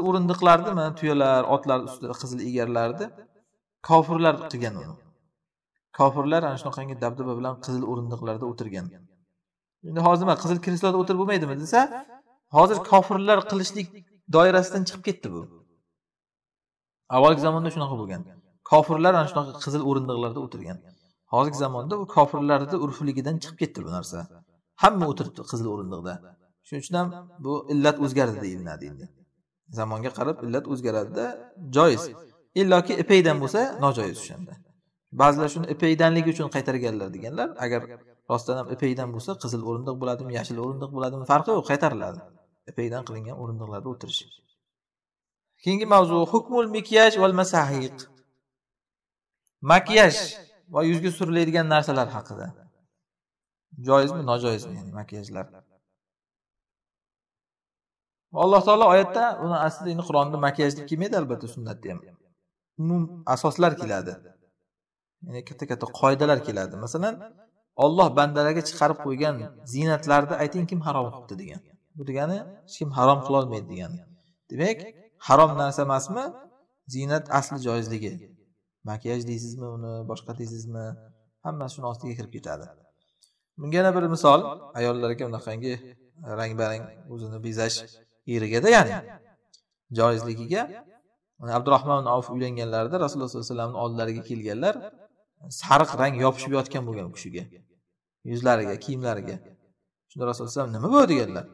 mana tuyalar otlar ustida qizil egarlardi kofirlar qilgan uni kofirlar ana shunaqangi dabdaba bilan qizil o'rindiqlarda o'tirgan endi hozir nima qizil kresloda o'tirib bo'lmaydimi desa hozir kofirlar qilishlik doirasidan chiqib ketdi bu avvalgi zamonda shunaqa bo'lgan kofirlar ana shunaqa qizil o'rindiqlarda o'tirgan hozirgi zamonda u kofirlarni urfligidan chiqib ketdi bu narsa hamma o'tiribdi qizil o'rindiqda shuning uchun ham bu illat o'zgardi deyiladi endi zamonga qarab illat o'zgaradida joiz illoki ipaydan bo'lsa nojoiz o'shanda ba'zilar shuni ipaydanligi uchun qaytarganlar deganlar agar rostdan ham ipaydan bo'lsa qizil o'rindiq bo'ladimi yashil o'rindiq bo'ladimi farqi yo'q qaytariladi ipaydan qilingan o'rindiqlarda o'tirish keyingi mavzu hukmul mikyaj val masahiq makiyaj va yuzga suriladigan narsalar haqida joizmi nojoizmi ya'ni makiyajlar alloh taolo oyatda uni aslida endi qur'onda makiyajlik kelmaydi albatta sunnatda ham umum asoslar keladi ya'ni katta katta qoidalar keladi masalan olloh bandalarga chiqarib qo'ygan ziynatlarni ayting kim harom qilibdi degan bu degani hech kim harom qilolmaydi degani demak harom narsa emasmi ziynat asli joizligi makiyaj deysizmi uni boshqa deysizmi hammasi shuni ostiga kirib ketadi bunga yana bir misol ayollarga unaqangi rang barang o'zini bezash erigada ya'ni joizligiga abdurahmon ibn auf uylanganlarida rasululloh sollallohu alayhi vasallamni oldilariga kelganlar sariq rang yopishib yotgan bo'lgan u kishiga yuzlariga kiyimlariga shunda rasululloh alayhi vasallam nima bu deganlar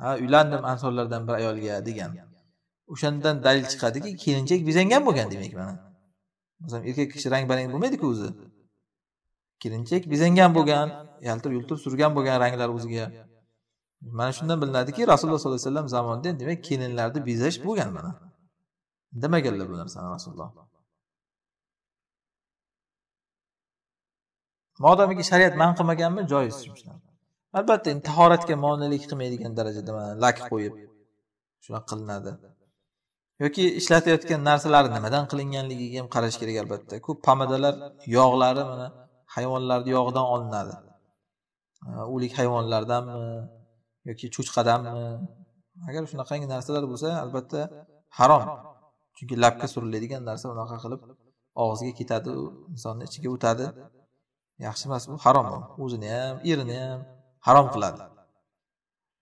ha uylandim ansorlardan bir ayolga degan o'shandan dalil chiqadiki kelinchak bezangan bo'lgan demak mana masalan erkak kishi rang barang bo'lmaydiku o'zi kelinchak bezangan bo'lgan yaltir yultir surgan bo'lgan ranglar o'ziga mana shundan bilinadiki rasululloh sollallohu alayhi vasallam zamonida demak kelinlarni bezash bo'lgan mana indamaganlar bu narsani rasululloh modomiki shariat man qilmaganmi joiz albatta endi tahoratga monelik qilmaydigan darajada mana lak qo'yib shunaqa qilinadi yoki ishlatayotgan narsalari nimadan qilinganligiga ham qarash kerak albatta ko'p pomadalar yog'lari mana hayvonlarni yog'idan olinadi o'lik hayvonlardanmi yoki cho'chqadammi agar shunaqangi narsalar bo'lsa albatta harom chunki labga suriladigan narsa unaqa qilib og'izga ketadi u insonni ichiga o'tadi yaxshi emas u harom u o'zini ham erini ham harom qiladi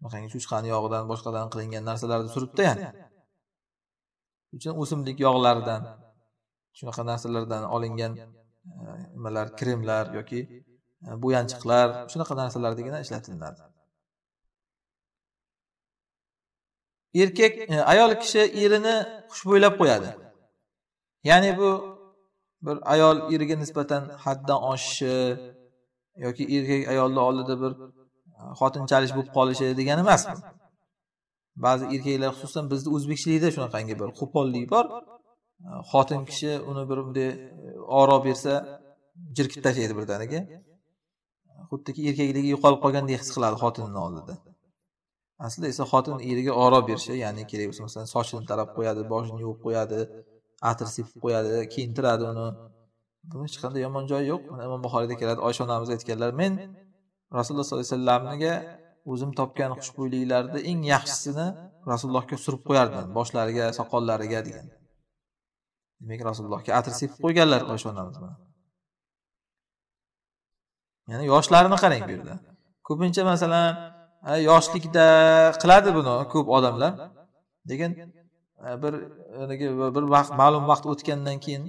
unaqangi cho'chqani yog'idan boshqadan qilingan narsalarni suribdi ya'ni uchun o'simlik yog'laridan shunaqa narsalardan olingan e, nimalar kremlar yoki e, bo'yanchiqlar shunaqa narsalardagina ishlatilinadi erkak e, ayol kishi erini xushbo'ylab qo'yadi ya'ni bu bir ayol eriga nisbatan haddan oshishi yoki erkak ayolni oldida bir e, xotinchalish bo'lib qolishi degani emas ba'zi erkaklar xususan bizni o'zbekchilikda shunaqangi bir qo'pollik bor e, xotin kishi uni bir bunday oro bersa jirkib tashlaydi birdaniga xuddiki erkakligi yo'qolib qolgandek his qiladi xotinini oldida aslida esa xotin eriga oro berishi ya'ni kerak bo'lsa masalan sochini tarab qo'yadi boshini yuvib qo'yadi atir sepib qo'yadi kiyintiradi uni buni hech qanday yomon joyi yo'q mana imom buxoriyda keladi oysha onamiz aytganlar men rasululloh sollallohu alayhi vasallamga o'zim topgan xushbo'yliklarni eng yaxshisini rasulullohga surib qo'yardim boshlariga soqollariga degan demak rasulullohga atir sepib qo'yganlar oysha onamiz ya'ni yoshlarini qarang bu yerda ko'pincha masalan yoshlikda qiladi buni ko'p odamlar lekin bir bir vaqt ma'lum vaqt o'tgandan keyin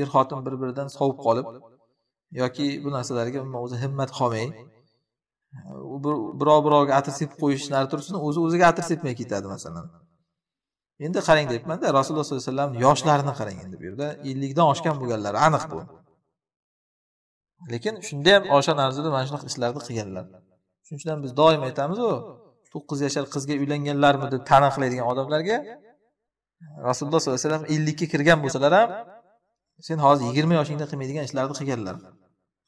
er xotin bir biridan sovib qolib yoki bu narsalarga umuman o'zi himmat qolmay birov birovga atir sepib qo'yish nari tursin o'zi o'ziga atir sepmay ketadi masalan endi qarang deyapmanda rasululloh sollallohu alayhi vasallam yoshlarini qarang endi bu yerda ellikdan oshgan bo'lganlar aniq bu lekin shunda ham osha narzida mana shunaqa ishlarni qilganlar shuning uchun biz doim aytamizu to'qqiz yashar qizga uylanganlarmi deb tana qiladigan odamlarga e, rasululloh sollallohu alayhi vasallam ellikka kirgan bo'lsalar ham sen hozir yigirma yoshingda qilmaydigan ishlarni qilganlar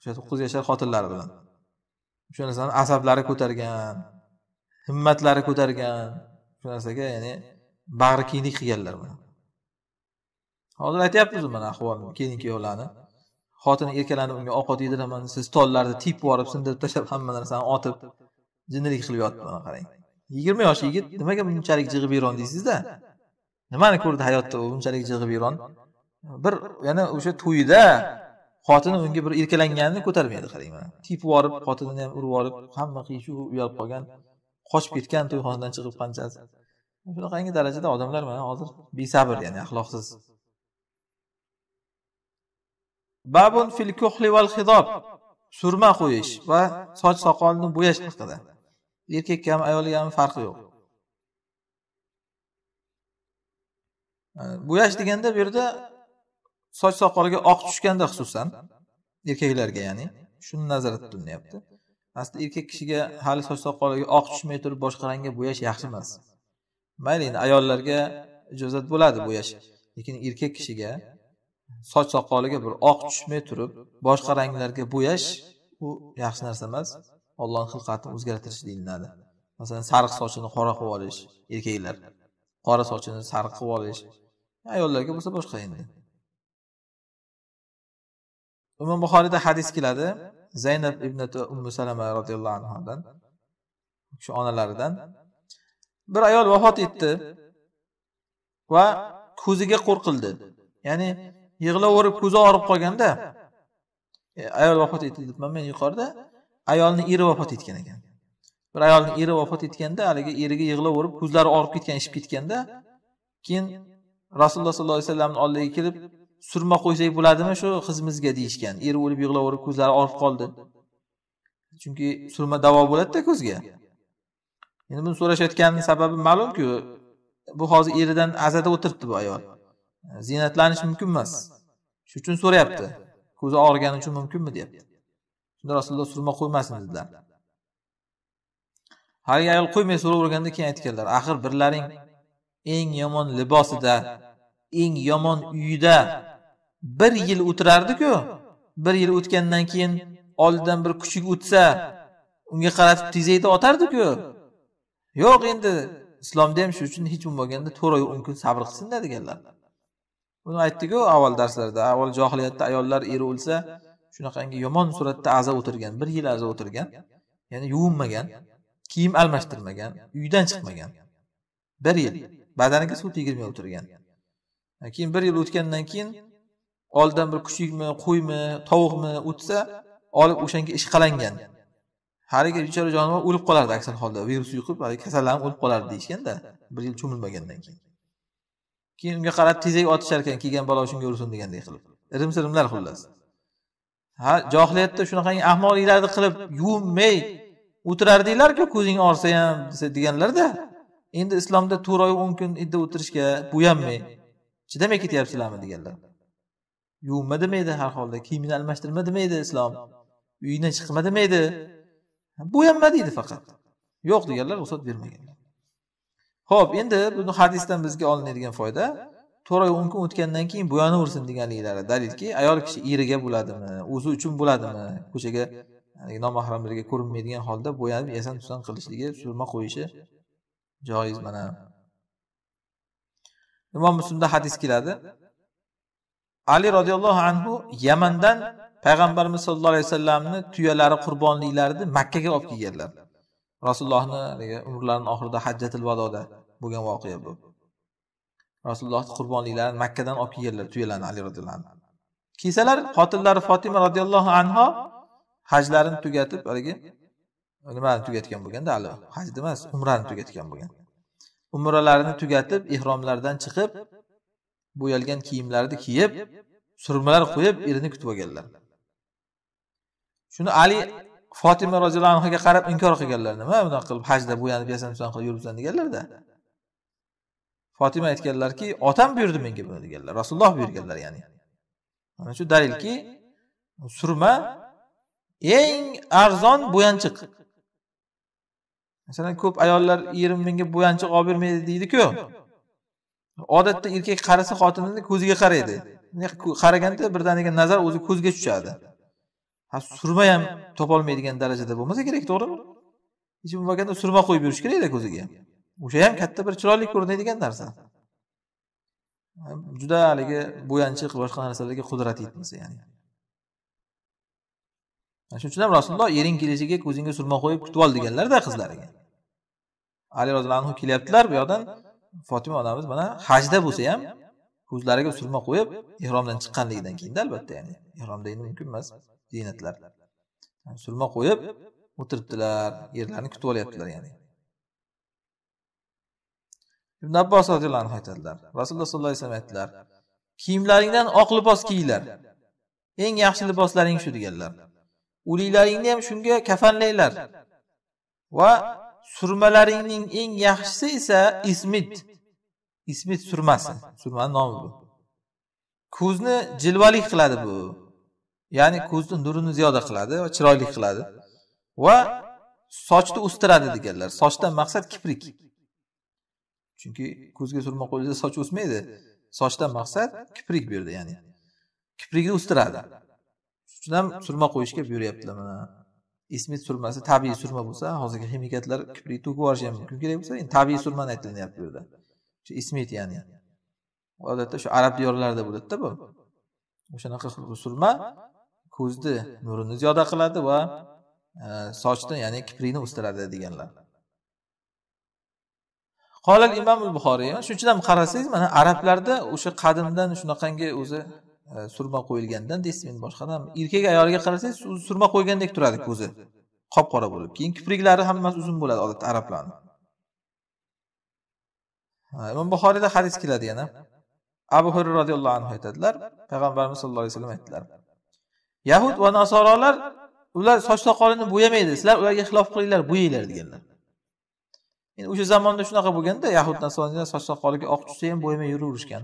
o'sha to'qqiz yashar xotinlari bilan o'sha narsani asablari ko'targan himmatlari ko'targan shu narsaga ya'ni bag'rikenglik qilganlar hozir aytyapmiz mana ahvolni kelin kuyovlarni xotini erkalanib unga ovqat yediraman siz tollarni tepib yuborib sindirib tashlab hamma narsani otib jinnilik qilib yotibdi mana qarang yigirma yoshli yigit nimaga bunchalik jig'ib yig'ron deysizda nimani ko'rdi hayotda u bunchalik jig'ib yig'ron bir yana o'sha to'yida xotini unga bir erkalanganini ko'tarmaydi qarang mana tepib yuborib xotinini ham urib yuborib hamma qiyshu uyalib qolgan qochib ketgan to'yxonadan chiqib qanchasi shunaqangi darajada odamlar mana hozir besabr ya'ni axloqsiz babun fil kuhli val xidob surma qo'yish va soch soqolni bo'yash haqida erkakka ham ayolga ham farqi yo'q bo'yash deganda bu yerda soch soqolga oq tushganda xususan erkaklarga ya'ni shuni nazarda tutilyapti aslida erkak kishiga hali soch soqoliga oq tushmay turib boshqa rangga bo'yash yaxshi emas mayli endi ayollarga ijozat bo'ladi bo'yash lekin erkak kishiga soch soqoliga bir oq tushmay turib boshqa ranglarga bo'yash u yaxshi narsa emas ollohni xilqatini o'zgartirish deyiladi masalan sariq sochini qora qilib olish erkaklar qora sochini sariq qilib olish ayollarga bo'lsa boshqa endi imom buxoriyda hadis keladi zaynab ibnati ummu salama roziyallohu anhudan shu onalaridan bir ayol vafot etdi va ko'ziga qo'rqildi ya'ni yig'laverib ko'zi og'rib qolganda e, ayol vafot etdi debman men yuqorida ayolni eri vafot etgan ekan bir ayolning eri vafot etganda haligi eriga yig'laverib ko'zlari og'rib ketgan ishib ketganda keyin rasululloh sollallohu alayhi vasallamni oldiga kelib surma qo'ysak bo'ladimi shu qizimizga deyishgan eri o'lib yig'laverib ko'zlari og'rib qoldi chunki surma davo bo'ladida ko'zga endi buni so'rashayotganini sababi ma'lumku bu hozir eridan azada o'tiribdi bu ayol ziynatlanish mumkin emas shuning uchun so'rayapti ko'zi og'rigani uchun mumkinmi deyapti shunda rasululloh surma qo'ymasin dedilar haligi ayol qo'ymay so'raverganda keyin aytganlar axir birlaring eng yomon libosida eng yomon uyida bir yil o'tirardiku bir yil o'tgandan keyin oldidan bir kuchuk o'tsa unga qaratib tezakni otardiku yo'q endi islomda ham shuning uchun hech bo'lmaganda to'rt oy o'n kun sabr qilsinda deganlar buni aytdiku avval darslarda avval johiliyatda ayollar eri o'lsa shunaqangi yomon suratda aza o'tirgan bir yil aza o'tirgan ya'ni yuvinmagan kiyim almashtirmagan uydan chiqmagan bir yil badaniga suv tegirmay o'tirgan keyin bir yil o'tgandan keyin oldidan bir kuchukmi qo'ymi tovuqmi o'tsa olib o'shanga ishqalangan haligi bechora jonivor o'lib qolardi aksar holda virus yuqib haligi kasallanib o'lib qolardi deyishganda bir yil cho'milmagandan keyin keyin unga qarab tezak otishar ekan kelgan balo shunga ursin degandek qilib irim sirimlar xullas ha johiliyatda shunaqangi ahmoqliklarni qilib yuvinmay o'tirardinglarku ko'zing og'risa ham deganlarda endi islomda to'rt oy o'n kun idda o'tirishga bo'yanmay chidamay ketyapsizlarmi deganlar yuvinma demaydi har holda kiyimini almashtirma demaydi islom uyingdan chiqma demaydi bo'yanma deydi faqat yo'q deganlar ruxsat bermagan ho'p endi buni hadisdan bizga olinadigan foyda to'rt oy o'n kun o'tgandan keyin bo'yanaversin deganliklari dalilki ayol kishi eriga bo'ladimi o'zi uchun bo'ladimi ko'chaga nomahramlarga ko'rinmaydigan holda bo'yanib yasan tusan qilishligi surma qo'yishi joiz mana imom muslimda hadis keladi ali roziyallohu anhu yamandan payg'ambarimiz sollallohu alayhi vasallamni tuyalari qurbonliklarini makkaga olib kelganlar rasulullohni umrlarini oxirida hajjatil vadoda bo'lgan voqea bu rasulullohni qurbonliklarini makkadan olib kelganlar tuyalarni ali roziyallohu anhu kelsalar xotinlari fotima roziyallohu anhu hajlarini tugatib haligi nimani tugatgan bo'lganda hali hajni emas umrani tugatgan bo'lgan umralarini tugatib ehromlardan chiqib bo'yalgan kiyimlarni kiyib surmalar qo'yib erini kutib olganlar shuni ali fotima roziyallohu anhuga qarab inkor qilganlar nima bunaqa qilib hajda bo'yanib yasanib qilib yuribsan deganlarda fotima aytganlarki otam buyurdi menga buni deganlar rasululloh buyurganlar ya'ni mana shu dalilki surma eng arzon bo'yanchiq masalan ko'p ayollar erim menga bo'yanchiq olib bermaydi deydiku odatda erkak qarasa xotinini ko'ziga qaraydi qaraganda birdaniga nazar o'zi ko'zga tushadi ha surma ham topolmaydigan darajada bo'lmasa kerak to'g'rimi hech bo'lmaganda surma qo'yib yurish kerakda ko'ziga o'sha ham katta bir chiroyli ko'rinadigan narsa juda haligi bo'yanchiq boshqa narsalarga qudrat yetmasa ya'ni shuning uchun ham rasululloh ering kelishiga ko'zingga surma qo'yib kutib ol deganlarda qizlariga ali roziyallohu anhu kelyaptilar bu yoqdan fotima onamiz mana hajda bo'lsa ham ko'zlariga surma qo'yib ehromdan chiqqanligidan keyinda albatta ya'ni ehromda endi mumkin emas ziynatlar surma qo'yib o'tiribdilar yerlarini kutib olyaptilar ya'ni ibn abbos roziyallohu anhu aytadilar rasululloh sollallohu alayhi vasallam aytdilar kiyimlaringdan oq libos kiyinglar eng yaxshi liboslaring shu deganlar o'liklaringni ham shunga kafanlanglar va surmalaringning eng yaxshisi esa ismit ismit surmasi surmani nomi bu ko'zni jilvalik qiladi bu ya'ni ko'zni nurini ziyoda qiladi va chiroyli qiladi va sochni o'stiradi deganlar sochdan maqsad kiprik chunki ko'zga surma qo'yilsa soch o'smaydi sochdan maqsad kiprik bu yerda ya'ni kiprikni o'stiradi uchun ham surma qo'yishga buyuryaptilar mana ismit surmasi tabiiy surma bo'lsa hozirgi ximikatlar kiprikni to'kib yuborishi ham mumkin kerak bo'lsa endi tabiiy surmani aytilyapti bu yerda shu ismit ya'ni odatda shu arab diyorlarida bo'ladida bu o'shanaqa surma ko'zni nurini ziyoda qiladi va e, sochni ya'ni kiprikni o'stiradi deganlar holat imom buxoriy shuning uchun ham qarasangiz mana arablarda o'sha qadimdan shunaqangi o'zi e, surma qo'yilgandan deysiz endi boshqadan erkak ayoliga qarasangiz surma qo'ygandek turadi ko'zi qop qora bo'lib keyin kipriklari hammasi uzun bo'ladi odatda arablarni imom buxoriyda hadis keladi yana abu hurra roziyallohu anhu aytadilar payg'ambarimiz sallallohu alayhi vasallam aytdilar yahud va nasorolar ular soch soqolini bo'yamaydi sizlar ularga xilof qilinglar bo'yanglar deganlar endi o'sha zamonda shunaqa bo'lganda yahud nasoniylar soch soqoliga oq tushsa ham bo'yamay yuraverishgan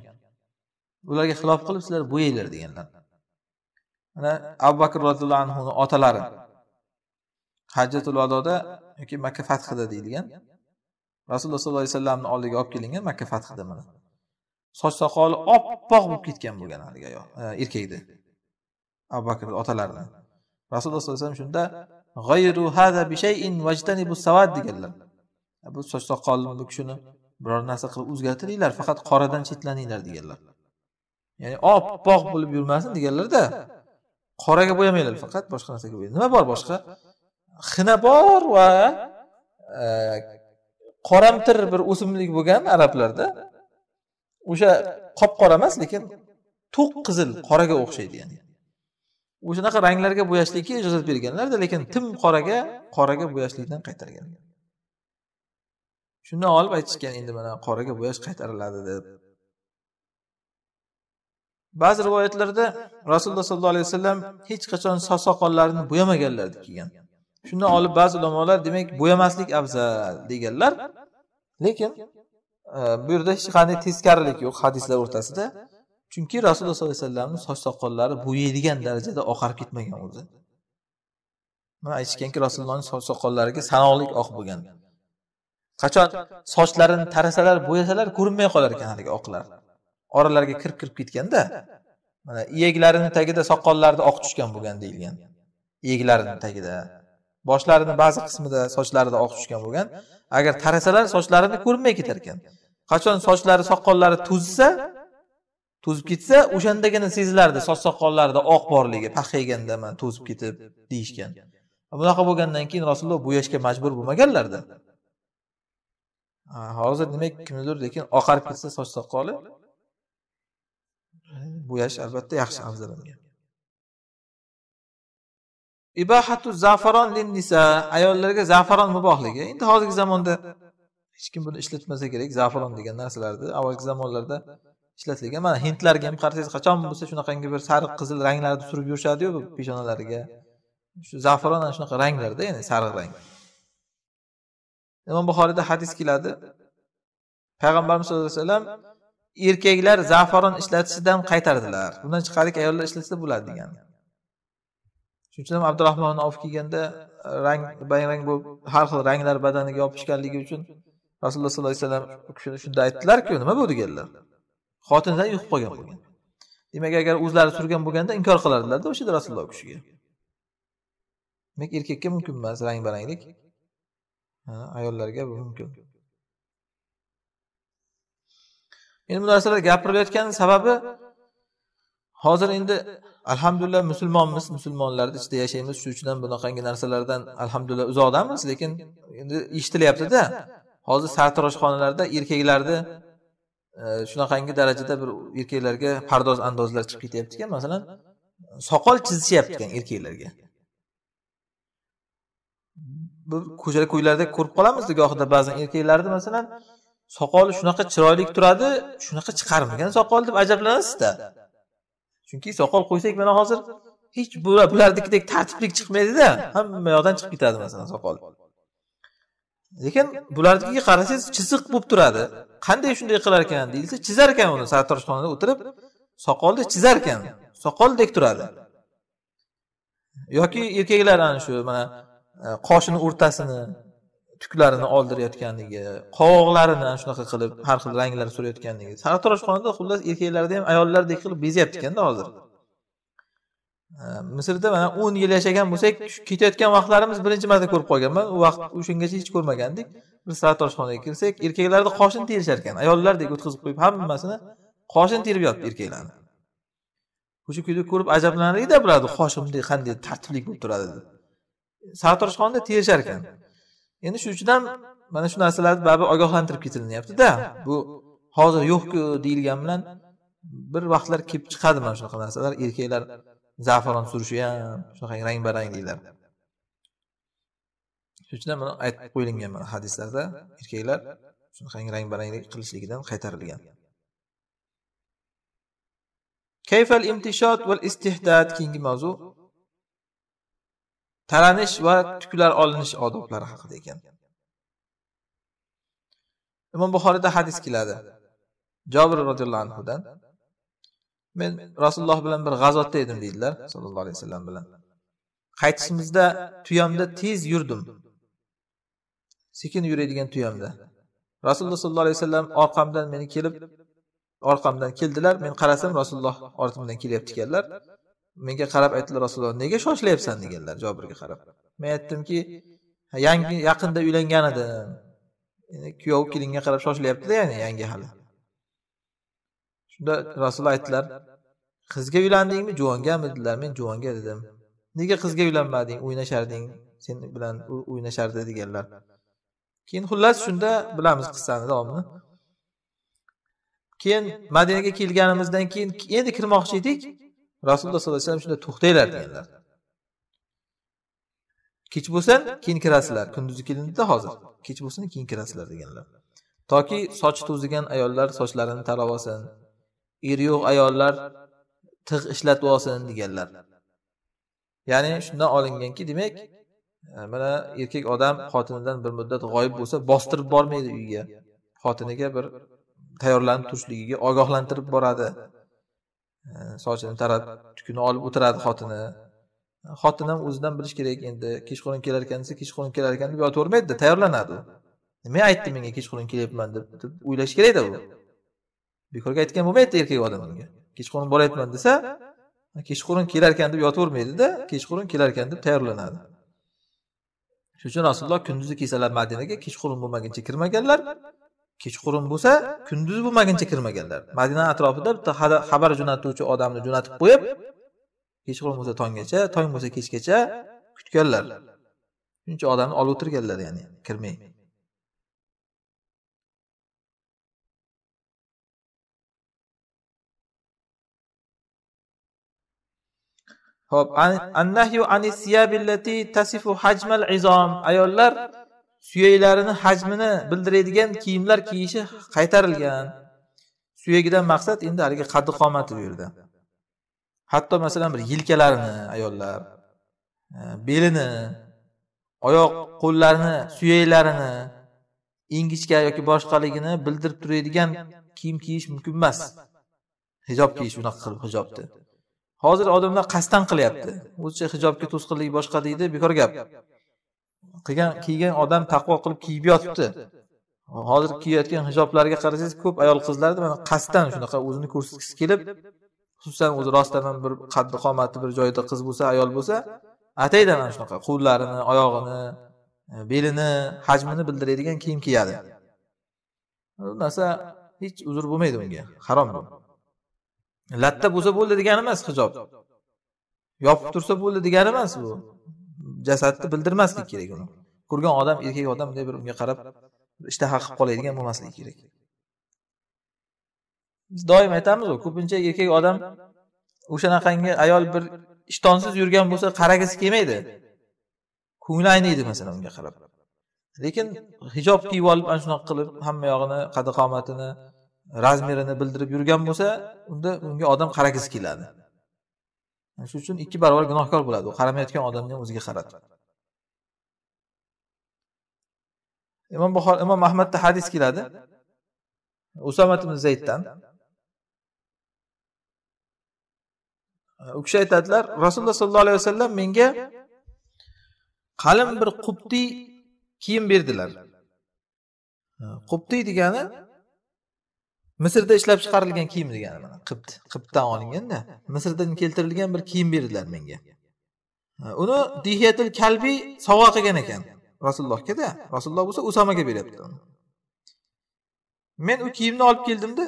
ularga xilof qilib sizlar bo'yanglar deganlar mana abu bakr roziyallohu anhuni otalari hajjatul vadoda yoki makka fathida deyilgan rasululloh sollallohu alayhi vasallamni oldiga olib kelingan makka fathida mana soch soqoli oppoq bo'lib ketgan bo'lgan haligi e, erkakni abu bakr otalaridan rasululloh sollallohu alayhi vasallam shunda g'ayru hada bi shay'in vajtanibu savad deganlar bu soch soqolni bu kishini biror narsa qilib o'zgartiringlar faqat qoradan chetlaninglar deganlar ya'ni oppoq bo'lib yurmasin deganlarda qoraga bo'yamanglar faqat boshqa narsaga nima bor boshqa xina bor va e, qoramtir bir o'simlik bo'lgan arablarda o'sha qop qora emas lekin to'q qizil qoraga o'xshaydi ya'ni o'shanaqa ranglarga bo'yashlikka ijozat berganlarda lekin tim qoraga qoraga bo'yashlikdan qaytargan shundan olib aytishgan endi mana qoraga bo'yash qaytariladi deb ba'zi rivoyatlarda rasululloh sollallohu alayhi vasallam hech qachon soch soqollarini bo'yamaganlar deb kelgan shundan olib ba'zi ulamolar demak bo'yamaslik afzal deganlar lekin e, bu yerda hech qanday teskarilik yo'q hadislar o'rtasida chunki rasululloh sollallohu alayhi vasallamni soch soqollari bo'yaydigan darajada oqarib ketmagan o'zi mana aytishganki rasulullohning soch soqollariga sanoqlik oq bo'lgan qachon sochlarini tarasalar bo'yasalar ko'rinmay qolar ekan haligi oqlar oralariga kirib kirib ketganda mana iyaklarini tagida soqollarida oq tushgan bo'lgan deyilgan iyaklarini tagida boshlarini ba'zi qismida sochlarida oq tushgan bo'lgan agar tarasalar sochlarini ko'rinmay ketar ekan qachon sochlari soqollari tuzsa to'zib ketsa o'shandagina sezilardi soch soqollarida oq borligi paxayganda mana to'zib ketib deyishgan bunaqa bo'lgandan keyin rasululloh bo'yashga majbur bo'lmaganlarda hozir demak kimnidir lekin oqarib ketsa soch soqoli bo'yash albatta yaxshi afzal unga ibahatu zafaron lin nisa ayollarga zafaron mubohligi endi hozirgi zamonda hech kim buni ishlatmasa kerak zafaron degan narsalarni avvalgi zamonlarda ishlatilgan mana hindlarga ham qarasangiz qachon bo'lsa shunaqangi bir sariq qizil ranglarni surib yurishadiyu peshonalariga shu zafaron ana shunaqa ranglarda ya'ni sariq rang imom buxoriyda hadis keladi payg'ambarimiz sallallohu alayhi vasallam erkaklar zafaron ishlatishidan qaytardilar bundan chiqardik ayollar ishlatsa bo'ladi degan shuning uchun ham abdurahmon kelganda rang bangrang bo'lib har xil ranglar badaniga yopishganligi uchun rasululloh sollallohu alayhi vasallam u kishini shunda aytdilarku nima bu deganlar xotinidan yuqib qolgan bo'lgan demak agar o'zlari surgan bo'lganda inkor qilardilarda o'sha yerda rasululloh kishiga demak erkakka mumkin emas rang baranglik ayollarga bu mumkin endi bu narsalar gapirilayotgan sababi hozir endi alhamdulillah musulmonmiz musulmonlarni ichida yashaymiz shu uchun ham bunaqangi narsalardan alhamdulillah uzoqdamiz lekin endi eshitilyaptida hozir sartaroshxonalarda erkaklarni e, shunaqangi darajada bir erkaklarga pardoz andozlar chiqib ketyaptiki masalan soqol chizishyapti erkaklarga ko'cha ko'ylarda ko'rib qolamiz gohida ba'zan erkaklarni masalan soqoli shunaqa chiroyli turadi shunaqa chiqarmagan soqol deb ajablanasizda chunki soqol qo'ysak mana hozir hech bularnikidek tartibli chiqmaydida hamma yoqdan chiqib ketadi masalan soqol lekin bularnikiga qarasangiz chiziq bo'lib turadi qanday shunday qilar ekan deyilsa chizar ekan uni sartaroshxonada o'tirib soqolni chizar ekan soqoldek turadi yoki erkaklar ana shu mana E, qoshini o'rtasini tuklarini oldirayotganligi qovoqlarini ana shunaqa qilib har xil ranglar surayotganligi sartaroshxonada xullas erkaklarda ham ayollardek qilib bezyapti ekanda hozir e, misrda mana o'n yil yashagan bo'lsak ketayotgan vaqtlarimiz birinchi marta ko'rib qolganman u vaqt o'shangacha hech ko'rmagandik bir sartaroshxonaga kirsak erkaklarni qoshini terishar ekan ayollardek o'tkazib qo'yib hammasini qoshini terib yotibdi erkaklarni o'sha kuyda ko'rib ajablanardikda bularni qoshi bunday qanday tartibli bo'lib turadi deb sartaroshxonada tiyishar ekan endi shuning uchun ham mana shu narsalarni baribir ogohlantirib ketilinyaptida bu hozir yo'qku deyilgani bilan bir vaqtlar kelib chiqadi mana shunaqa narsalar erkaklar zafaron surishi ham shunaqa rang barangliklar shuning uchun ham buni aytib qo'yilgan mana hadislarda erkaklar shunaqangi rang baranglik qilishligidan qaytarilgan kayfal imtishot va istihdod keyingi mavzu taranish va tuklar olinish odoblari haqida ekan imom buxoriyda hadis keladi jobir roziyallohu anhudan men rasululloh bilan bir g'azotda edim deydilar sallallohu alayhi vasallam bilan qaytishimizda tuyamda tez yurdim sekin yuradigan tuyamda rasululloh sollallohu alayhi vasallam orqamdan meni kelib orqamdan keldilar men qarasam rasululloh ortimdan kelyapti ekanlar menga qarab aytdilar rasululloh nega shoshilyapsan deganlar jobirga qarab men aytdimki yangi yaqinda uylangan edim kuyov kelinga qarab shoshilyaptida ya'ni yangi hali shunda rasululloh aytdilar qizga uylandingmi juvongami dedilar men juvonga dedim nega qizga uylanmading o'ynasharding sen bilan u o'ynashardi deganlar keyin xullas shunda bilamiz qissani davomini keyin madinaga kelganimizdan keyin endi kirmoqchi edik rasululloh sollallohu alayhi vasallam shunday to'xtanglar deganlar kech bo'lsa keyin kirasizlar kunduzi kelindida hozir kech bo'lsin keyin kirasizlar deganlar toki sochi to'zigan ayollar sochlarini tarab olsin eri yo'q ayollar tig' ishlatib olsin deganlar ya'ni shundan olinganki demak e, mana erkak odam xotinidan bir muddat g'oyib bo'lsa bostirib bormaydi uyga xotiniga bir tayyorlanib turishligiga ogohlantirib boradi sochini tarab tukuni olib o'tiradi xotini xotin ham o'zidan bilish kerak endi kechqurun kelar ekan desa kechqurun kelar ekan deb yotavermaydida tayyorlanadi u nima aytdi menga kechqurun kelyapman deb deb o'ylash kerakda u bekorga aytgan bo'lmaydi erkak odam unga kechqurun borayapman desa kechqurun kelar ekan deb yotavermaydida kechqurun kelar ekan deb tayyorlanadi shuning uchun rasululloh kunduzi kelsalar madinaga kechqurun bo'lmaguncha kirmaganlar kechqurun bo'lsa kunduz bo'lmaguncha kirmaganlar madina atrofida bitta xabar jo'natuvchi odamni jo'natib qo'yib kechqurun bo'lsa tonggacha tong bo'lsa kechgacha kutganlar shuncha odamni olib o'tirganlar ya'ni kirmay ho'p annahyu tasifu hajmal izom ayollar suyaklarini hajmini bildiradigan kiyimlar kiyishi qaytarilgan suyagidan maqsad endi haligi qaddi qomati bu yerda hatto masalan bir yelkalarini ayollar e, belini oyoq qo'llarini suyaklarini ingichka yoki boshqaligini bildirib turadigan kiyim kiyish mumkin emas hijob kiyish unaqa qilib hijobni hozir odamlar qasddan qilyapti o'zicha hijobga to'sqinlik boshqa deydi bekor gap qilgan kiygan odam taqvo qilib kiyib yotibdi hozir kiyayotgan hijoblarga qarasangiz ko'p ayol qizlarda mana qasddan shunaqa o'zini ko'rsatgisi kelib xususan o'zi rostdan ham bir qaddi qomati bir joyida qiz bo'lsa ayol bo'lsa ataydi mana shunaqa qo'llarini oyog'ini e, belini hajmini bildiradigan kiyim kiyadi bu narsa hech uzr bo'lmaydi unga harom bu latta bo'lsa bo'ldi degani emas hijob yopib tursa bo'ldi degani emas bu jasadni bildirmaslik kerak uni ko'rgan odam erkak odam bunday bir unga qarab ishtaha qilib qoladigan bo'lmasligi kerak biz doim aytamiz ko'pincha erkak odam o'shanaqangi ayol bir ishtonsiz yurgan bo'lsa qaragisi kelmaydi ko'ngli ayniydi masalan unga qarab lekin hijob kiyib olib ana shunaqa qilib hamma yog'ini qadi qomatini razmerini bildirib yurgan bo'lsa unda unga odam qaragisi keladi shuning uchun ikki barobar gunohkor bo'ladi u qaramayotgan odamni o'ziga qaradi imom buxor imom ahmadda hadis keladi usamat ibn zayddan u kishi aytadilar rasululloh sollallohu alayhi vasallam menga qalin bir qubtiy kiyim berdilar qubtiy degani misrda ishlab chiqarilgan kiyim degani mana qipt qiptdan olinganda misrdan keltirilgan bir kiyim berdilar menga uni dihiyatil kalbiy sovg'a qilgan ekan rasulullohgada rasululloh bo'lsa usamaga beryapti men u kiyimni olib keldimda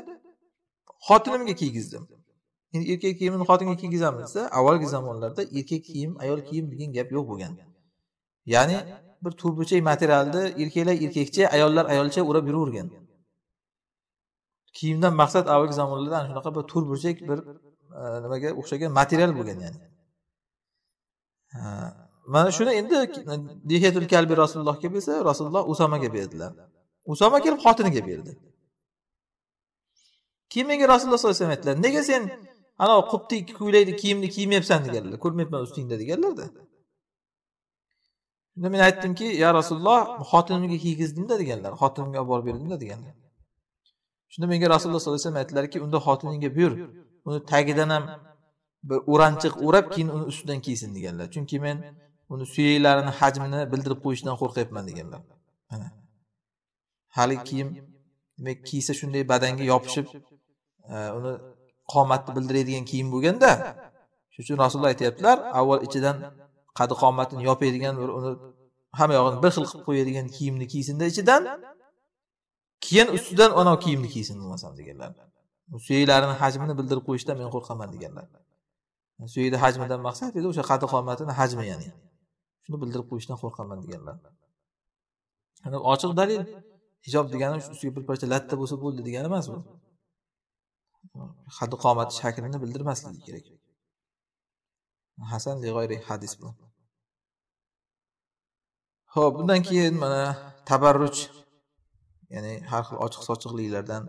xotinimga kiygizdim endi erkak kiyimini xotinga kiygizamiz desa avvalgi zamonlarda erkak kiyim ayol kiyim degan gap yo'q bo'lgan ya'ni bir turbuchak materialni erkaklar erkakcha ayollar ayolcha o'rab yuravergan kiyimdan maqsad avvalgi zamonlarda ana shunaqa bir to'r burchak bir e, nimaga o'xshagan material bo'lgan ya'ni mana shuni endi dihatul kalbi rasulullohga bersa rasululloh usomaga berdilar usoma kelib xotiniga berdi keyin menga rasululloh sallallohu alayhi vasallam aytdilar nega sen anavi qubti ko'ylakni kiyimni kiymayapsan deganlar ko'rmayapman ustingda deganlarda shunda men aytdimki ya rasululloh xotinimga kiygizdimda deganlar xotinimga olib borib berdimda deganlar shunda menga rasululloh sollallohu alayhi vasallam aytdilarki unda xotiningga buyur uni tagidan ham bir o'ranchiq o'rab keyin uni ustidan kiysin deganlar chunki men uni suyaklarini hajmini bildirib qo'yishdan qo'rqyapman deganlar mana haligi kiyim demak kiysa shunday badanga yopishib e, uni qomatni bildiradigan kiyim bo'lganda shuning uchun rasululloh aytyaptilar avval ichidan qadi qomatini yopadigan uni hamma yog'ini bir xil qilib qo'yadigan kiyimni kiysinda ichidan keyin ustidan anavi kiyimni kiysin bilmasam deganlar suyaklarini hajmini bildirib qo'yishdan men qo'rqaman deganlar suyakni hajmidan maqsad edi o'sha qadi qomatini hajmi ya'ni shuni bildirib qo'yishdan qo'rqaman deganlar ochiq dalil hijob degani ustiga bir parcha latta bo'lsa bo'ldi degani emas bu qadi qomati shaklini bildirmasligi kerak hasan hadis bu ho'p bundan keyin mana tabarruch ya'ni har xil ochiq sochiqliklardan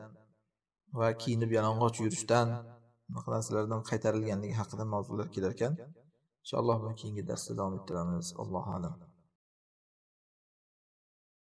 va kiyinib yalang'och yurishdan narsalardan qaytarilganligi haqida mavzular kelar ekan inshaalloh keyingi darsda davom ettiramiz allohu alam